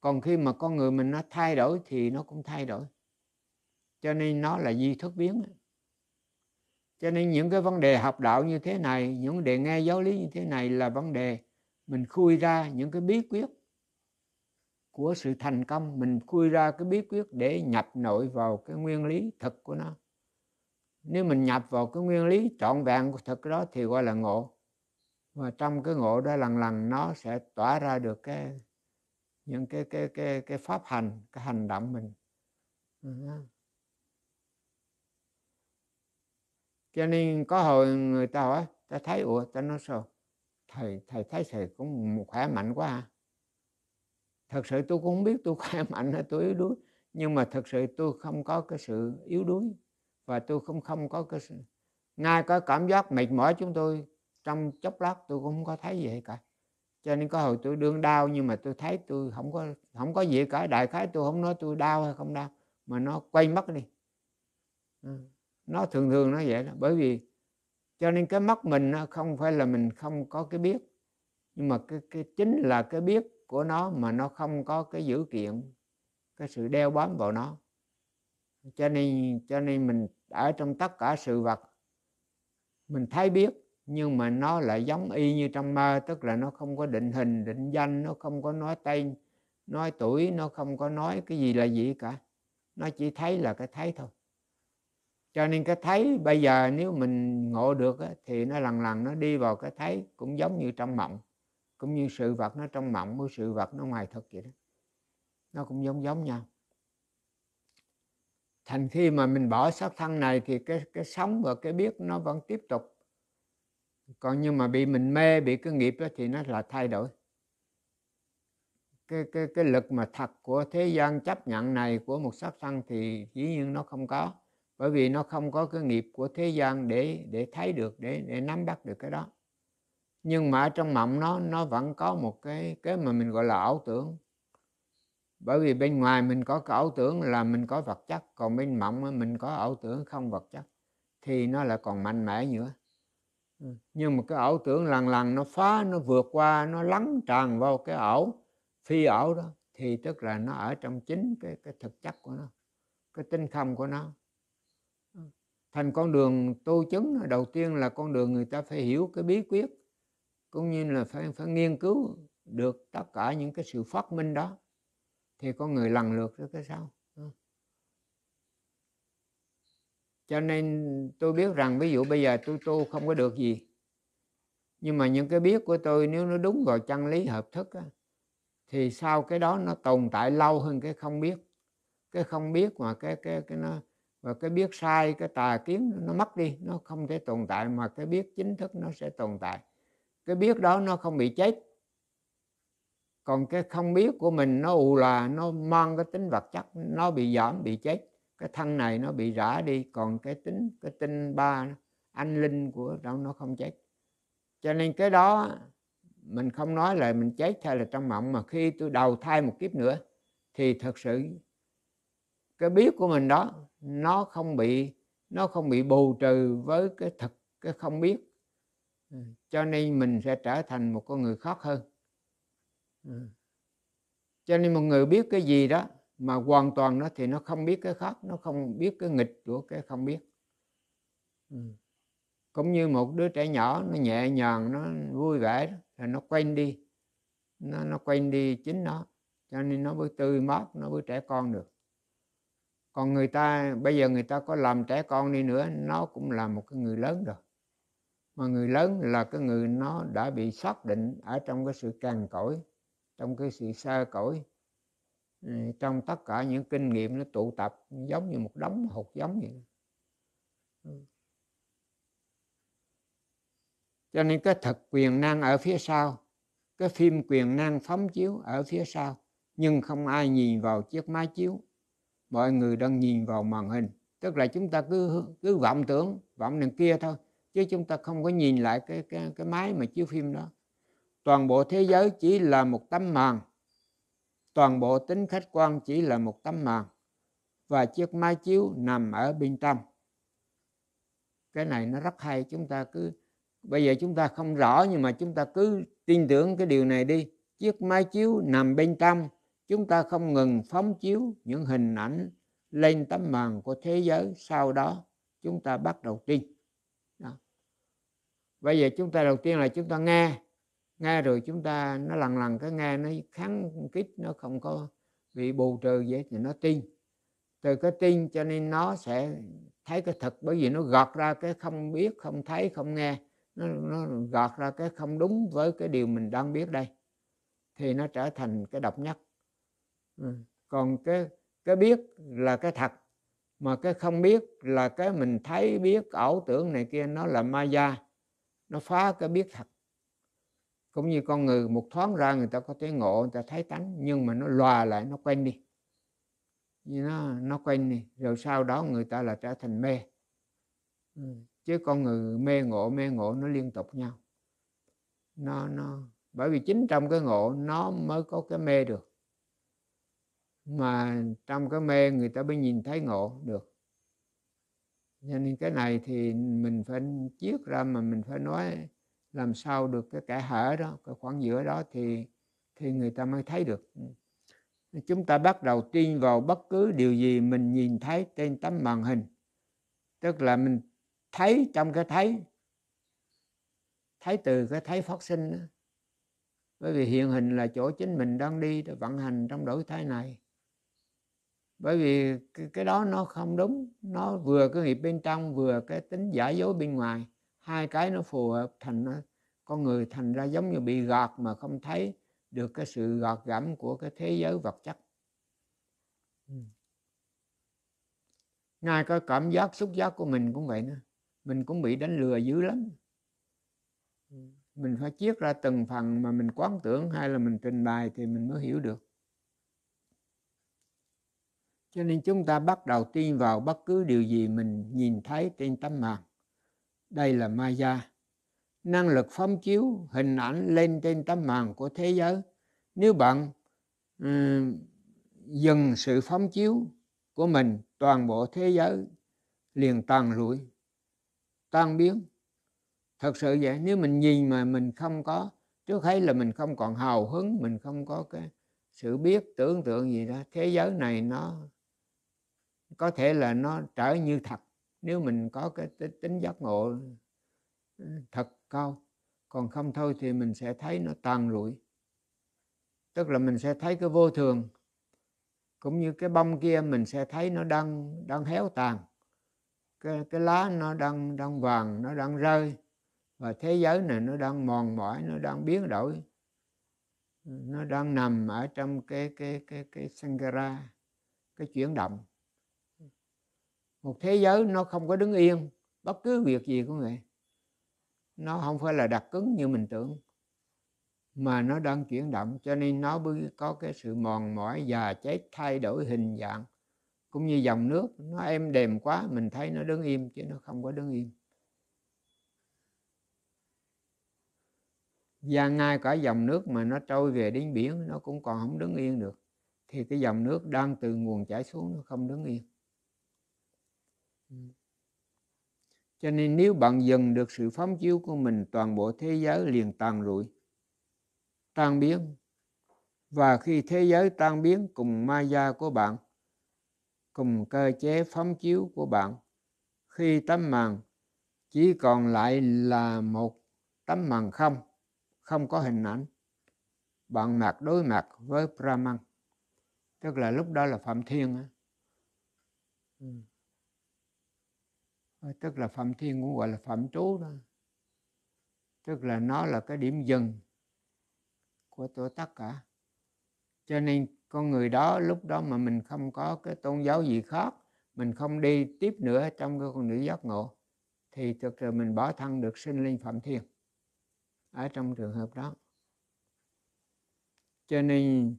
còn khi mà con người mình nó thay đổi thì nó cũng thay đổi cho nên nó là di thức biến cho nên những cái vấn đề học đạo như thế này những vấn đề nghe giáo lý như thế này là vấn đề mình khui ra những cái bí quyết của sự thành công mình khui ra cái bí quyết để nhập nội vào cái nguyên lý thực của nó nếu mình nhập vào cái nguyên lý trọn vẹn của thực đó thì gọi là ngộ và trong cái ngộ đó lần lần nó sẽ tỏa ra được cái những cái cái cái cái pháp hành cái hành động mình ừ cho nên có hồi người ta hỏi ta thấy ủa ta nói sao thầy thầy thấy thầy cũng khỏe mạnh quá à? thật sự tôi cũng biết tôi *laughs* khỏe mạnh hay tôi yếu đuối nhưng mà thật sự tôi không có cái sự yếu đuối và tôi không không có cái sự... ngay có cảm giác mệt mỏi chúng tôi trong chốc lát tôi cũng không có thấy gì cả cho nên có hồi tôi đương đau nhưng mà tôi thấy tôi không có không có gì cả đại khái tôi không nói tôi đau hay không đau mà nó quay mất đi nó thường thường nó vậy đó bởi vì cho nên cái mắt mình không phải là mình không có cái biết nhưng mà cái, cái chính là cái biết của nó mà nó không có cái dữ kiện cái sự đeo bám vào nó cho nên cho nên mình ở trong tất cả sự vật mình thấy biết nhưng mà nó lại giống y như trong mơ tức là nó không có định hình định danh nó không có nói tên nói tuổi nó không có nói cái gì là gì cả nó chỉ thấy là cái thấy thôi cho nên cái thấy bây giờ nếu mình ngộ được thì nó lần lần nó đi vào cái thấy cũng giống như trong mộng cũng như sự vật nó trong mộng với sự vật nó ngoài thực vậy đó nó cũng giống giống nhau thành khi mà mình bỏ xác thân này thì cái cái sống và cái biết nó vẫn tiếp tục còn nhưng mà bị mình mê bị cái nghiệp đó thì nó là thay đổi cái cái cái lực mà thật của thế gian chấp nhận này của một xác thân thì dĩ nhiên nó không có bởi vì nó không có cái nghiệp của thế gian để để thấy được để để nắm bắt được cái đó nhưng mà ở trong mộng nó nó vẫn có một cái cái mà mình gọi là ảo tưởng bởi vì bên ngoài mình có cái ảo tưởng là mình có vật chất còn bên mộng mình có ảo tưởng không vật chất thì nó lại còn mạnh mẽ nữa ừ, nhưng mà cái ảo tưởng lần lần nó phá nó vượt qua nó lắng tràn vào cái ảo phi ảo đó thì tức là nó ở trong chính cái cái thực chất của nó cái tinh không của nó thành con đường tu chứng đầu tiên là con đường người ta phải hiểu cái bí quyết cũng như là phải phải nghiên cứu được tất cả những cái sự phát minh đó thì có người lần lượt được cái sao cho nên tôi biết rằng ví dụ bây giờ tôi tu không có được gì nhưng mà những cái biết của tôi nếu nó đúng vào chân lý hợp thức á, thì sau cái đó nó tồn tại lâu hơn cái không biết cái không biết mà cái cái cái nó và cái biết sai cái tà kiến nó mất đi nó không thể tồn tại mà cái biết chính thức nó sẽ tồn tại cái biết đó nó không bị chết còn cái không biết của mình nó ù là nó mang cái tính vật chất nó bị giảm bị chết cái thân này nó bị rã đi còn cái tính cái tinh ba anh linh của đâu nó không chết cho nên cái đó mình không nói là mình chết hay là trong mộng mà khi tôi đầu thai một kiếp nữa thì thật sự cái biết của mình đó nó không bị nó không bị bù trừ với cái thực cái không biết ừ, cho nên mình sẽ trở thành một con người khác hơn ừ. cho nên một người biết cái gì đó mà hoàn toàn nó thì nó không biết cái khác nó không biết cái nghịch của cái không biết ừ. cũng như một đứa trẻ nhỏ nó nhẹ nhàng nó vui vẻ đó, nó quen đi nó nó quen đi chính nó cho nên nó mới tươi mát nó mới trẻ con được còn người ta bây giờ người ta có làm trẻ con đi nữa nó cũng là một cái người lớn rồi mà người lớn là cái người nó đã bị xác định ở trong cái sự càng cỗi trong cái sự xa cỗi ừ, trong tất cả những kinh nghiệm nó tụ tập giống như một đống hột giống vậy ừ. cho nên cái thật quyền năng ở phía sau cái phim quyền năng phóng chiếu ở phía sau nhưng không ai nhìn vào chiếc máy chiếu mọi người đang nhìn vào màn hình tức là chúng ta cứ cứ vọng tưởng vọng đằng kia thôi chứ chúng ta không có nhìn lại cái cái cái máy mà chiếu phim đó toàn bộ thế giới chỉ là một tấm màn toàn bộ tính khách quan chỉ là một tấm màn và chiếc máy chiếu nằm ở bên trong cái này nó rất hay chúng ta cứ bây giờ chúng ta không rõ nhưng mà chúng ta cứ tin tưởng cái điều này đi chiếc máy chiếu nằm bên trong chúng ta không ngừng phóng chiếu những hình ảnh lên tấm màn của thế giới sau đó chúng ta bắt đầu tin đó. bây giờ chúng ta đầu tiên là chúng ta nghe nghe rồi chúng ta nó lần lần cái nghe nó kháng kích nó không có bị bù trừ vậy thì nó tin từ cái tin cho nên nó sẽ thấy cái thật bởi vì nó gọt ra cái không biết không thấy không nghe nó, nó gọt ra cái không đúng với cái điều mình đang biết đây thì nó trở thành cái độc nhất Ừ. còn cái cái biết là cái thật mà cái không biết là cái mình thấy biết ảo tưởng này kia nó là ma gia nó phá cái biết thật cũng như con người một thoáng ra người ta có thể ngộ người ta thấy tánh nhưng mà nó lòa lại nó quen đi như nó nó quen đi rồi sau đó người ta là trở thành mê ừ. chứ con người mê ngộ mê ngộ nó liên tục nhau nó nó bởi vì chính trong cái ngộ nó mới có cái mê được mà trong cái mê người ta mới nhìn thấy ngộ được cho nên cái này thì mình phải chiết ra mà mình phải nói làm sao được cái kẻ hở đó cái khoảng giữa đó thì thì người ta mới thấy được chúng ta bắt đầu tin vào bất cứ điều gì mình nhìn thấy trên tấm màn hình tức là mình thấy trong cái thấy thấy từ cái thấy phát sinh đó. bởi vì hiện hình là chỗ chính mình đang đi vận hành trong đổi thái này bởi vì cái, đó nó không đúng nó vừa cái nghiệp bên trong vừa cái tính giả dối bên ngoài hai cái nó phù hợp thành ờ, con người thành ra giống như bị gọt mà không thấy được cái sự gọt gẫm của cái thế giới vật chất ngay cái cảm giác xúc giác của mình cũng vậy nữa mình cũng bị đánh lừa dữ lắm mình phải chiết ra từng phần mà mình quán tưởng hay là mình trình bày thì mình mới hiểu được cho nên chúng ta bắt đầu tin vào bất cứ điều gì mình nhìn thấy trên tấm màn đây là maya năng lực phóng chiếu hình ảnh lên trên tấm màn của thế giới nếu bạn um, dừng sự phóng chiếu của mình toàn bộ thế giới liền tàn lụi tan biến thật sự vậy nếu mình nhìn mà mình không có trước thấy là mình không còn hào hứng mình không có cái sự biết tưởng tượng gì đó thế giới này nó có thể là nó trở như thật nếu mình có cái tính giác ngộ ừ, thật cao còn không thôi thì mình sẽ thấy nó tàn lụi tức là mình sẽ thấy cái vô thường cũng như cái bông kia mình sẽ thấy nó đang đang héo tàn cái, cái lá nó đang đang vàng nó đang rơi và thế giới này nó đang mòn mỏi nó đang biến đổi nó đang nằm ở trong cái cái cái cái sangara cái chuyển động một thế giới nó không có đứng yên bất cứ việc gì của người nó không phải là đặc cứng như mình tưởng mà nó đang chuyển động cho nên nó mới có cái sự mòn mỏi già chết thay đổi hình dạng cũng như dòng nước nó êm đềm quá mình thấy nó đứng im chứ nó không có đứng im và ngay cả dòng nước mà nó trôi về đến biển nó cũng còn không đứng yên được thì cái dòng nước đang từ nguồn chảy xuống nó không đứng yên Ừ. cho nên nếu bạn dần được sự phóng chiếu của mình toàn bộ thế giới liền tàn rụi tan biến và khi thế giới tan biến cùng ma gia của bạn cùng cơ chế phóng chiếu của bạn khi tấm màn chỉ còn lại là một tấm màn không không có hình ảnh bạn mặt đối mặt với brahman tức là lúc đó là phạm thiên ừ. Ờ, tức là phạm thiên cũng gọi là phạm trú đó tức là nó là cái điểm dừng của tổ tất cả cho nên con người đó lúc đó mà mình không có cái tôn giáo gì khác mình không đi tiếp nữa trong cái con đường giác ngộ thì thực sự mình bỏ thân được sinh linh phạm thiên ở trong trường hợp đó cho nên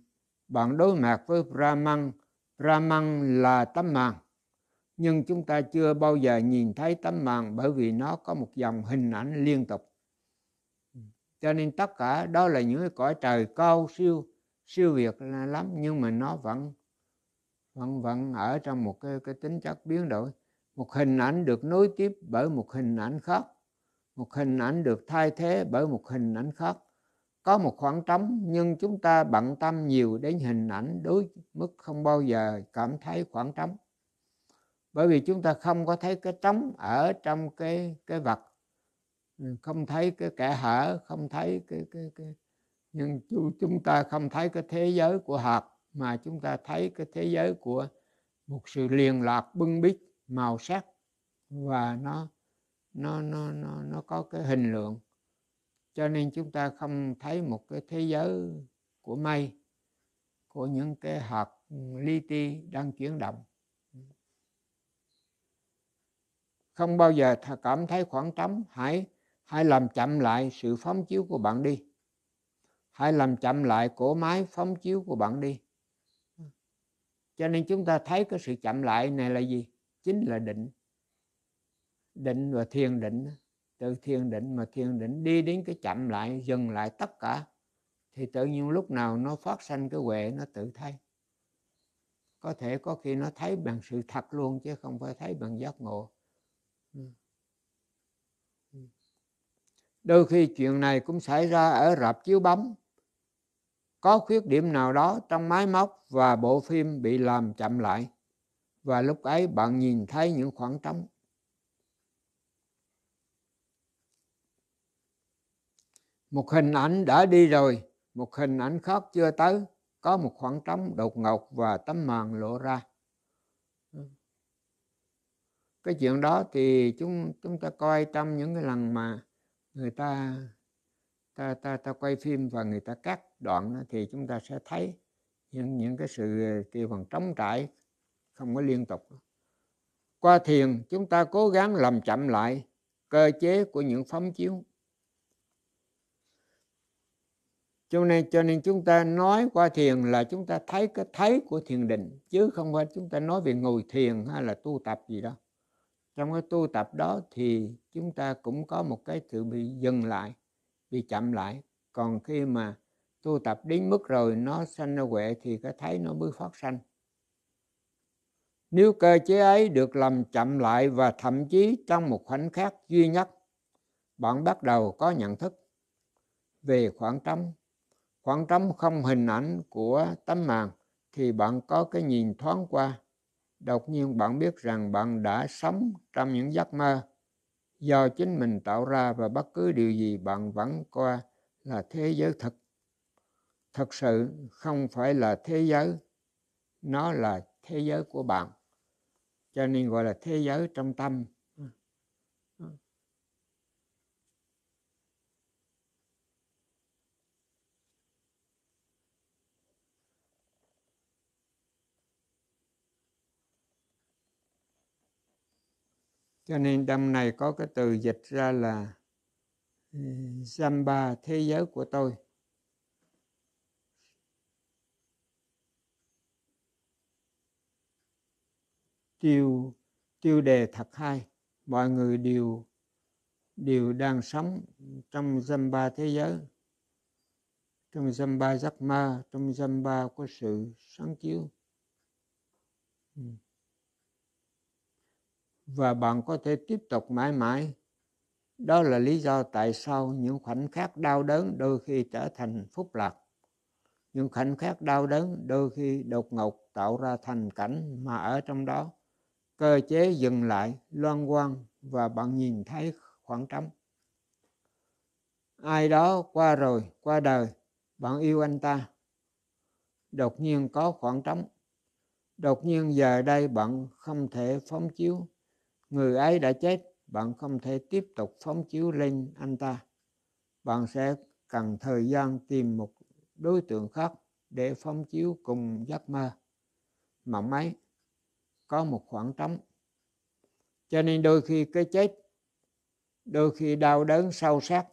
bạn đối mặt với brahman brahman là tấm màng nhưng chúng ta chưa bao giờ nhìn thấy tấm màn bởi vì nó có một dòng hình ảnh liên tục cho nên tất cả đó là những cõi trời cao siêu siêu việt lắm nhưng mà nó vẫn vẫn vẫn ở trong một cái, cái tính chất biến đổi một hình ảnh được nối tiếp bởi một hình ảnh khác một hình ảnh được thay thế bởi một hình ảnh khác có một khoảng trống nhưng chúng ta bận tâm nhiều đến hình ảnh đối mức không bao giờ cảm thấy khoảng trống bởi vì chúng ta không có thấy cái trống ở trong cái cái vật ừ, không thấy cái kẻ hở không thấy cái cái cái nhưng chúng ta không thấy cái thế giới của hạt mà chúng ta thấy cái thế giới của một sự liền lạc bưng bít màu sắc và nó nó nó nó nó có cái hình lượng cho nên chúng ta không thấy một cái thế giới của mây của những cái hạt ừ, li ti đang chuyển động không bao giờ cảm thấy khoảng trống hãy hãy làm chậm lại sự phóng chiếu của bạn đi hãy làm chậm lại cổ máy phóng chiếu của bạn đi cho nên chúng ta thấy cái sự chậm lại này là gì chính là định định và thiền định từ thiền định mà thiền định đi đến cái chậm lại dừng lại tất cả thì tự nhiên lúc nào nó phát sanh cái huệ nó tự thay có thể có khi nó thấy bằng sự thật luôn chứ không phải thấy bằng giác ngộ đôi khi chuyện này cũng xảy ra ở rạp chiếu bóng có khuyết điểm nào đó trong máy móc và bộ phim bị làm chậm lại và lúc ấy bạn nhìn thấy những khoảng trống một hình ảnh đã đi rồi một hình ảnh khác chưa tới có một khoảng trống đột ngột và tấm màn lộ ra cái chuyện đó thì chúng chúng ta coi trong những cái lần mà người ta ta ta ta quay phim và người ta cắt đoạn đó, thì chúng ta sẽ thấy những những cái sự tiêu ờ, bằng trống trải không có liên tục qua thiền chúng ta cố gắng làm chậm lại cơ chế của những phóng chiếu cho nên cho nên chúng ta nói qua thiền là chúng ta thấy cái thấy của thiền định chứ không phải chúng ta nói về ngồi thiền hay là tu tập gì đó trong cái tu tập đó thì chúng ta cũng có một cái sự bị dừng lại bị chậm lại còn khi mà tu tập đến mức rồi nó sanh nó huệ thì cái thấy nó mới phát sanh nếu cơ chế ấy được làm chậm lại và thậm chí trong một khoảnh khắc duy nhất bạn bắt đầu có nhận thức về khoảng trống khoảng trống không hình ảnh của tấm màn thì bạn có cái nhìn thoáng qua đột nhiên bạn biết rằng bạn đã sống trong những giấc mơ do chính mình tạo ra và bất cứ điều gì bạn vẫn coi là thế giới thực thật sự không phải là thế giới nó là thế giới của bạn cho nên gọi là thế giới trong tâm cho nên đâm này có cái từ dịch ra là ừ, Zamba thế giới của tôi tiêu tiêu đề thật hay mọi người đều đều đang sống trong dâm ba thế giới trong dâm ba giấc mơ trong dâm ba của sự sáng chiếu mm và bạn có thể tiếp tục mãi mãi. Đó là lý do tại sao những khoảnh khắc đau đớn đôi khi trở thành phúc lạc. Những khoảnh khắc đau đớn đôi khi đột ngột tạo ra thành cảnh mà ở trong đó cơ chế dừng lại loan quang và bạn nhìn thấy khoảng trống ai đó qua rồi qua đời bạn yêu anh ta đột nhiên có khoảng trống đột nhiên giờ đây bạn không thể phóng chiếu người ấy đã chết bạn không thể tiếp tục phóng chiếu lên anh ta bạn sẽ cần thời gian tìm một đối tượng khác để phóng chiếu cùng giấc mơ mộng ấy có một khoảng trống cho nên đôi khi cái chết đôi khi đau đớn sâu sắc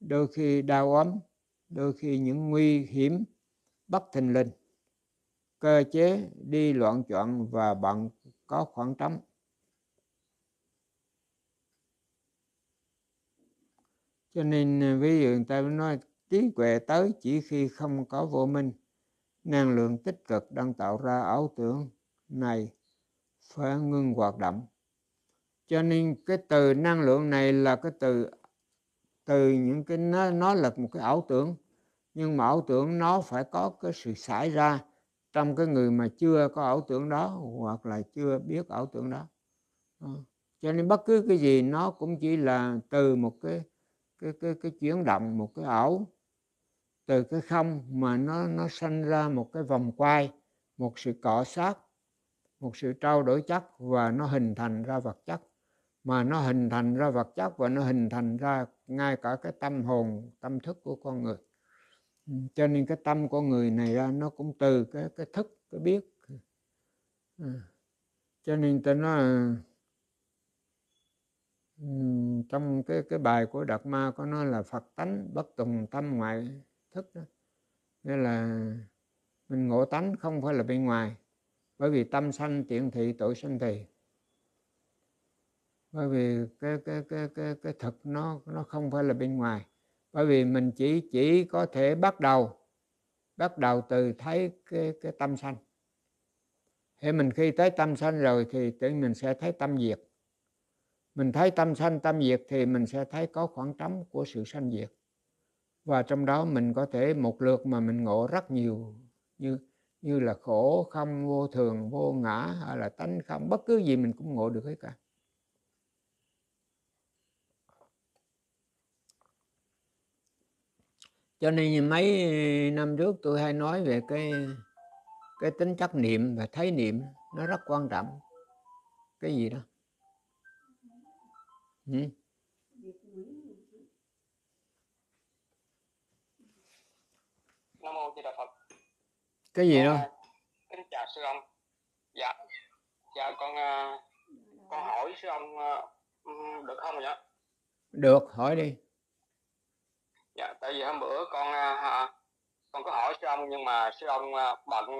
đôi khi đau ốm đôi khi những nguy hiểm bất thình lình cơ chế đi loạn chọn và bạn có khoảng trống cho nên à, ví dụ người ta mới nói trí huệ tới chỉ khi không có vô minh năng lượng tích cực đang tạo ra ảo tưởng này phải ngưng hoạt động cho nên cái từ năng lượng này là cái từ từ những cái nó, nó là một cái ảo tưởng nhưng mà ảo tưởng nó phải có cái sự xảy ra trong cái người mà chưa có ảo tưởng đó hoặc là chưa biết ảo tưởng đó ờ, cho nên bất cứ cái gì nó cũng chỉ là từ một cái cái cái cái chuyển động một cái ảo từ cái không mà nó nó sanh ra một cái vòng quay một sự cọ sát một sự trao đổi chất và nó hình thành ra vật chất mà nó hình thành ra vật chất và nó hình thành ra ngay cả cái tâm hồn tâm thức của con người cho nên cái tâm của người này ra nó cũng từ cái cái thức cái biết ừ. cho nên ta nói trong cái cái bài của đạt ma có nói là phật tánh bất tùng tâm ngoại thức đó nghĩa là mình ngộ tánh không phải là bên ngoài bởi vì tâm sanh tiện thị tội sanh thị bởi vì cái cái cái cái cái thực nó nó không phải là bên ngoài bởi vì mình chỉ chỉ có thể bắt đầu bắt đầu từ thấy cái cái tâm sanh thì mình khi tới tâm sanh rồi thì tự mình sẽ thấy tâm diệt mình thấy tâm sanh tâm diệt thì mình sẽ thấy có khoảng trống của sự sanh diệt và trong đó mình có thể một lượt mà mình ngộ rất nhiều như như là khổ không vô thường vô ngã hay là tánh không bất cứ gì mình cũng ngộ được hết cả cho nên mấy năm trước tôi hay nói về cái cái tính chất niệm và thấy niệm nó rất quan trọng cái gì đó Nam mô Di Đà Phật. Cái gì đó? À, kính chào sư ông. Dạ. Dạ con à, con hỏi sư ông à, được không vậy? Được, hỏi đi. Dạ, tại vì hôm bữa con con có hỏi sư ông nhưng mà sư ông bận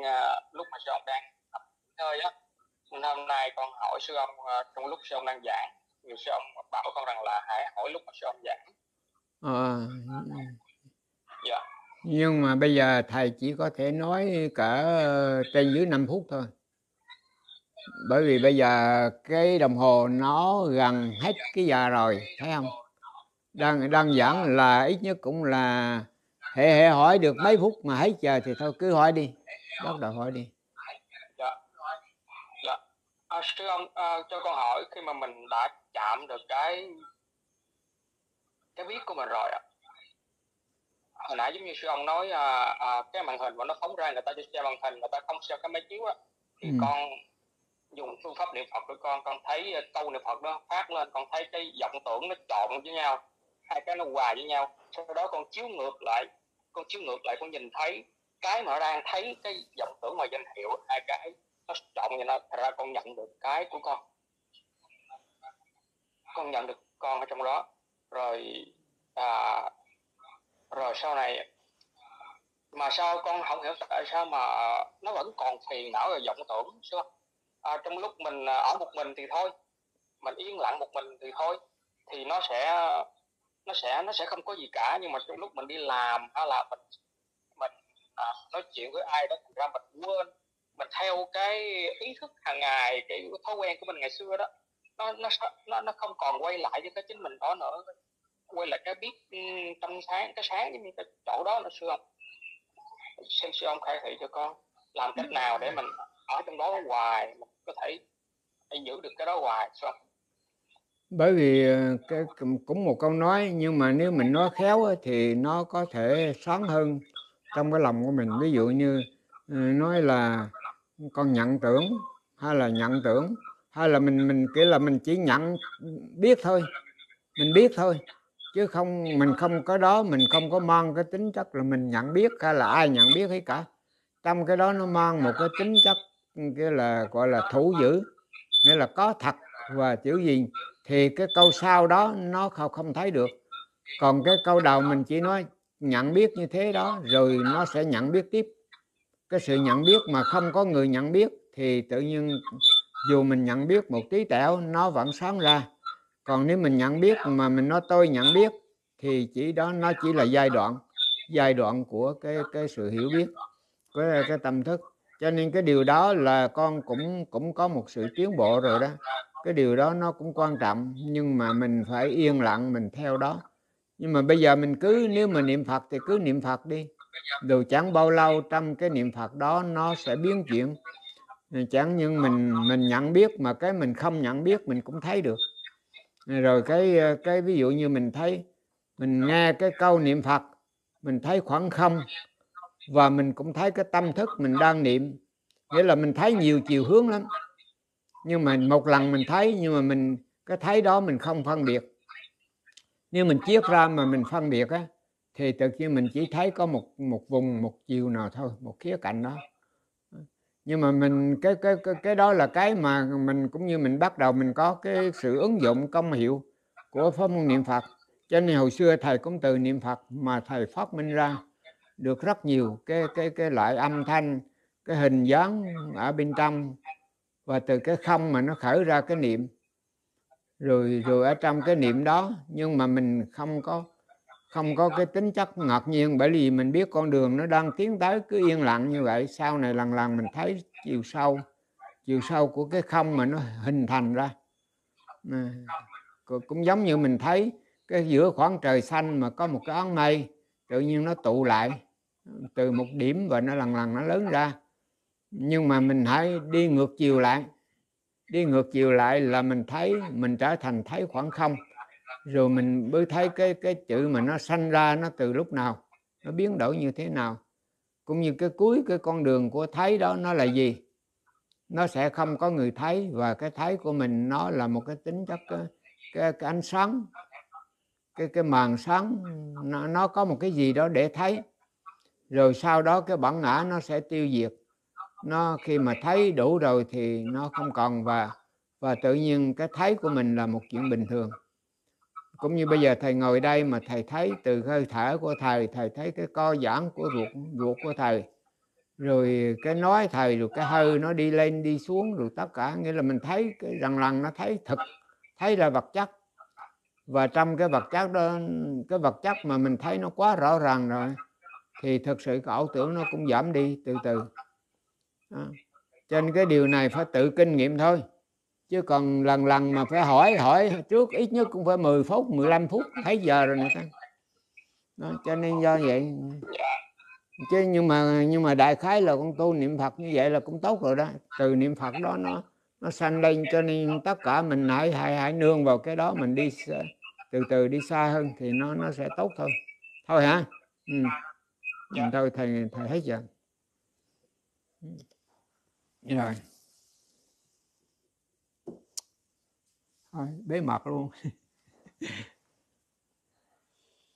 lúc mà sư ông đang tập nơi á. hôm nay con hỏi sư ông trong lúc sư ông đang giảng người sư ông bảo con rằng là hãy hỏi lúc mà sư ông giảng à, dạ. nhưng mà bây giờ thầy chỉ có thể nói cỡ ờ, trên dưới 5 phút thôi bởi vì bây giờ cái đồng hồ nó gần hết cái giờ rồi thấy không đang đang giảng là ít nhất cũng là hệ hệ hỏi được mấy phút mà hết giờ thì thôi cứ hỏi đi bắt đầu hỏi đi à, sư ông à, cho con hỏi khi mà mình đã chạm được cái cái biết của mình rồi ạ hồi nãy giống như sư ông nói à, à, cái màn hình mà nó phóng ra người ta cho xem màn hình người ta không xem cái máy chiếu á thì ừ. con dùng phương pháp niệm phật của con con thấy câu niệm phật nó phát lên con thấy cái vọng tưởng nó trộn với nhau hai cái nó hòa với nhau sau đó con chiếu ngược lại con chiếu ngược lại con nhìn thấy cái mà đang thấy cái vọng tưởng mà danh hiệu hai cái nó trọng vậy nó thật ra con nhận được cái của con con nhận được con ở trong đó rồi à, rồi sau này mà sao con không hiểu tại sao mà nó vẫn còn phiền não rồi vọng tưởng sao à, trong lúc mình à, ở một mình thì thôi mình yên lặng một mình thì thôi thì nó sẽ nó sẽ nó sẽ không có gì cả nhưng mà trong lúc mình đi làm hay là mình mình à, nói chuyện với ai đó thì ra mình quên mình theo cái ý thức hàng ngày cái thói quen của mình ngày xưa đó nó nó nó nó không còn quay lại với cái chính mình đó nữa quay lại cái biết ừ, trong sáng cái sáng như cái chỗ đó nó xưa không xin sư ông khai thị cho con làm cách ừ. nào để mình ở trong đó hoài mình có thể giữ được cái đó hoài sao bởi vì ờ, cái cũng một câu nói nhưng mà nếu mình nói khéo thì nó có thể sáng hơn trong cái lòng của mình ví dụ như ờ, nói là con nhận tưởng hay là nhận tưởng hay là mình mình kể là mình chỉ nhận biết thôi mình biết thôi chứ không mình không có đó mình không có mang cái tính chất là mình nhận biết hay là ai nhận biết hết cả trong cái đó nó mang một cái tính chất kia là gọi là thủ giữ nghĩa là có thật và kiểu gì thì cái câu sau đó nó không không thấy được còn cái câu đầu mình chỉ nói nhận biết như thế đó rồi nó sẽ nhận biết tiếp cái sự nhận biết mà không có người nhận biết thì tự nhiên dù mình nhận biết một tí tẹo nó vẫn sáng ra còn nếu mình nhận biết mà mình nói tôi nhận biết thì chỉ đó nó chỉ là giai đoạn giai đoạn của cái cái sự hiểu biết của cái tâm thức cho nên cái điều đó là con cũng cũng có một sự tiến bộ rồi đó cái điều đó nó cũng quan trọng nhưng mà mình phải yên lặng mình theo đó nhưng mà bây giờ mình cứ nếu mà niệm phật thì cứ niệm phật đi rồi chẳng bao lâu trong cái niệm phật đó nó sẽ biến chuyển chẳng nhưng mình mình nhận biết mà cái mình không nhận biết mình cũng thấy được rồi cái cái ví dụ như mình thấy mình nghe cái câu niệm phật mình thấy khoảng không và mình cũng thấy cái tâm thức mình đang niệm nghĩa là mình thấy nhiều chiều hướng lắm nhưng mà một lần mình thấy nhưng mà mình cái thấy đó mình không phân biệt nếu mình chiết ra mà mình phân biệt á thì tự nhiên mình chỉ thấy có một một vùng một chiều nào thôi một khía cạnh đó nhưng mà mình cái cái cái, cái đó là cái mà mình cũng như mình bắt đầu mình có cái sự ứng dụng công hiệu của pháp môn niệm phật cho nên hồi xưa thầy cũng từ niệm phật mà thầy phát minh ra được rất nhiều cái cái cái loại âm thanh cái hình dáng ở bên trong và từ cái không mà nó khởi ra cái niệm rồi rồi ở trong cái niệm đó nhưng mà mình không có không có cái tính chất ngạc nhiên bởi vì mình biết con đường nó đang tiến tới cứ yên lặng như vậy sau này lần lần mình thấy chiều sâu chiều sâu của cái không mà nó hình thành ra cũng giống như mình thấy cái giữa khoảng trời xanh mà có một cái áng mây tự nhiên nó tụ lại từ một điểm và nó lần lần nó lớn ra nhưng mà mình hãy đi ngược chiều lại đi ngược chiều lại là mình thấy mình trở thành thấy khoảng không rồi mình mới thấy cái cái chữ mà nó sanh ra nó từ lúc nào nó biến đổi như thế nào cũng như cái cuối cái con đường của thấy đó nó là gì nó sẽ không có người thấy và cái thấy của mình nó là một cái tính chất cái, cái, cái ánh sáng cái cái màn sáng nó, nó có một cái gì đó để thấy rồi sau đó cái bản ngã nó sẽ tiêu diệt nó khi mà thấy đủ rồi thì nó không còn và và tự nhiên cái thấy của mình là một chuyện bình thường cũng như bây ờ. giờ thầy ngồi đây mà thầy thấy từ hơi thở của thầy thầy thấy cái co giãn của ruột ruột của thầy rồi cái nói thầy rồi cái hơi nó đi lên đi xuống rồi tất cả nghĩa là mình thấy cái rằng lần nó thấy thực thấy là vật chất và trong cái vật chất đó cái vật chất mà mình thấy nó quá rõ ràng rồi thì thực sự cái ảo tưởng nó cũng giảm đi từ từ đó. Ờ. cho nên cái điều này phải tự kinh nghiệm thôi chứ còn lần lần mà phải hỏi hỏi trước ít nhất cũng phải 10 phút 15 phút thấy giờ rồi nè con đó, cho nên do vậy chứ nhưng mà nhưng mà đại khái là con tu niệm Phật như vậy là cũng tốt rồi đó từ niệm Phật đó nó nó sanh lên cho nên tất cả mình hãy hãy hãy nương vào cái đó mình đi từ từ đi xa hơn thì nó nó sẽ tốt thôi thôi hả ừ. ừ thôi thầy thầy hết giờ ừ. rồi bế mật luôn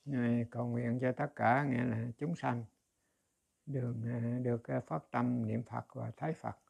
Ngài dạ. *laughs* cầu nguyện cho tất cả nghe là chúng sanh đường được à, à, phát tâm niệm Phật và thấy Phật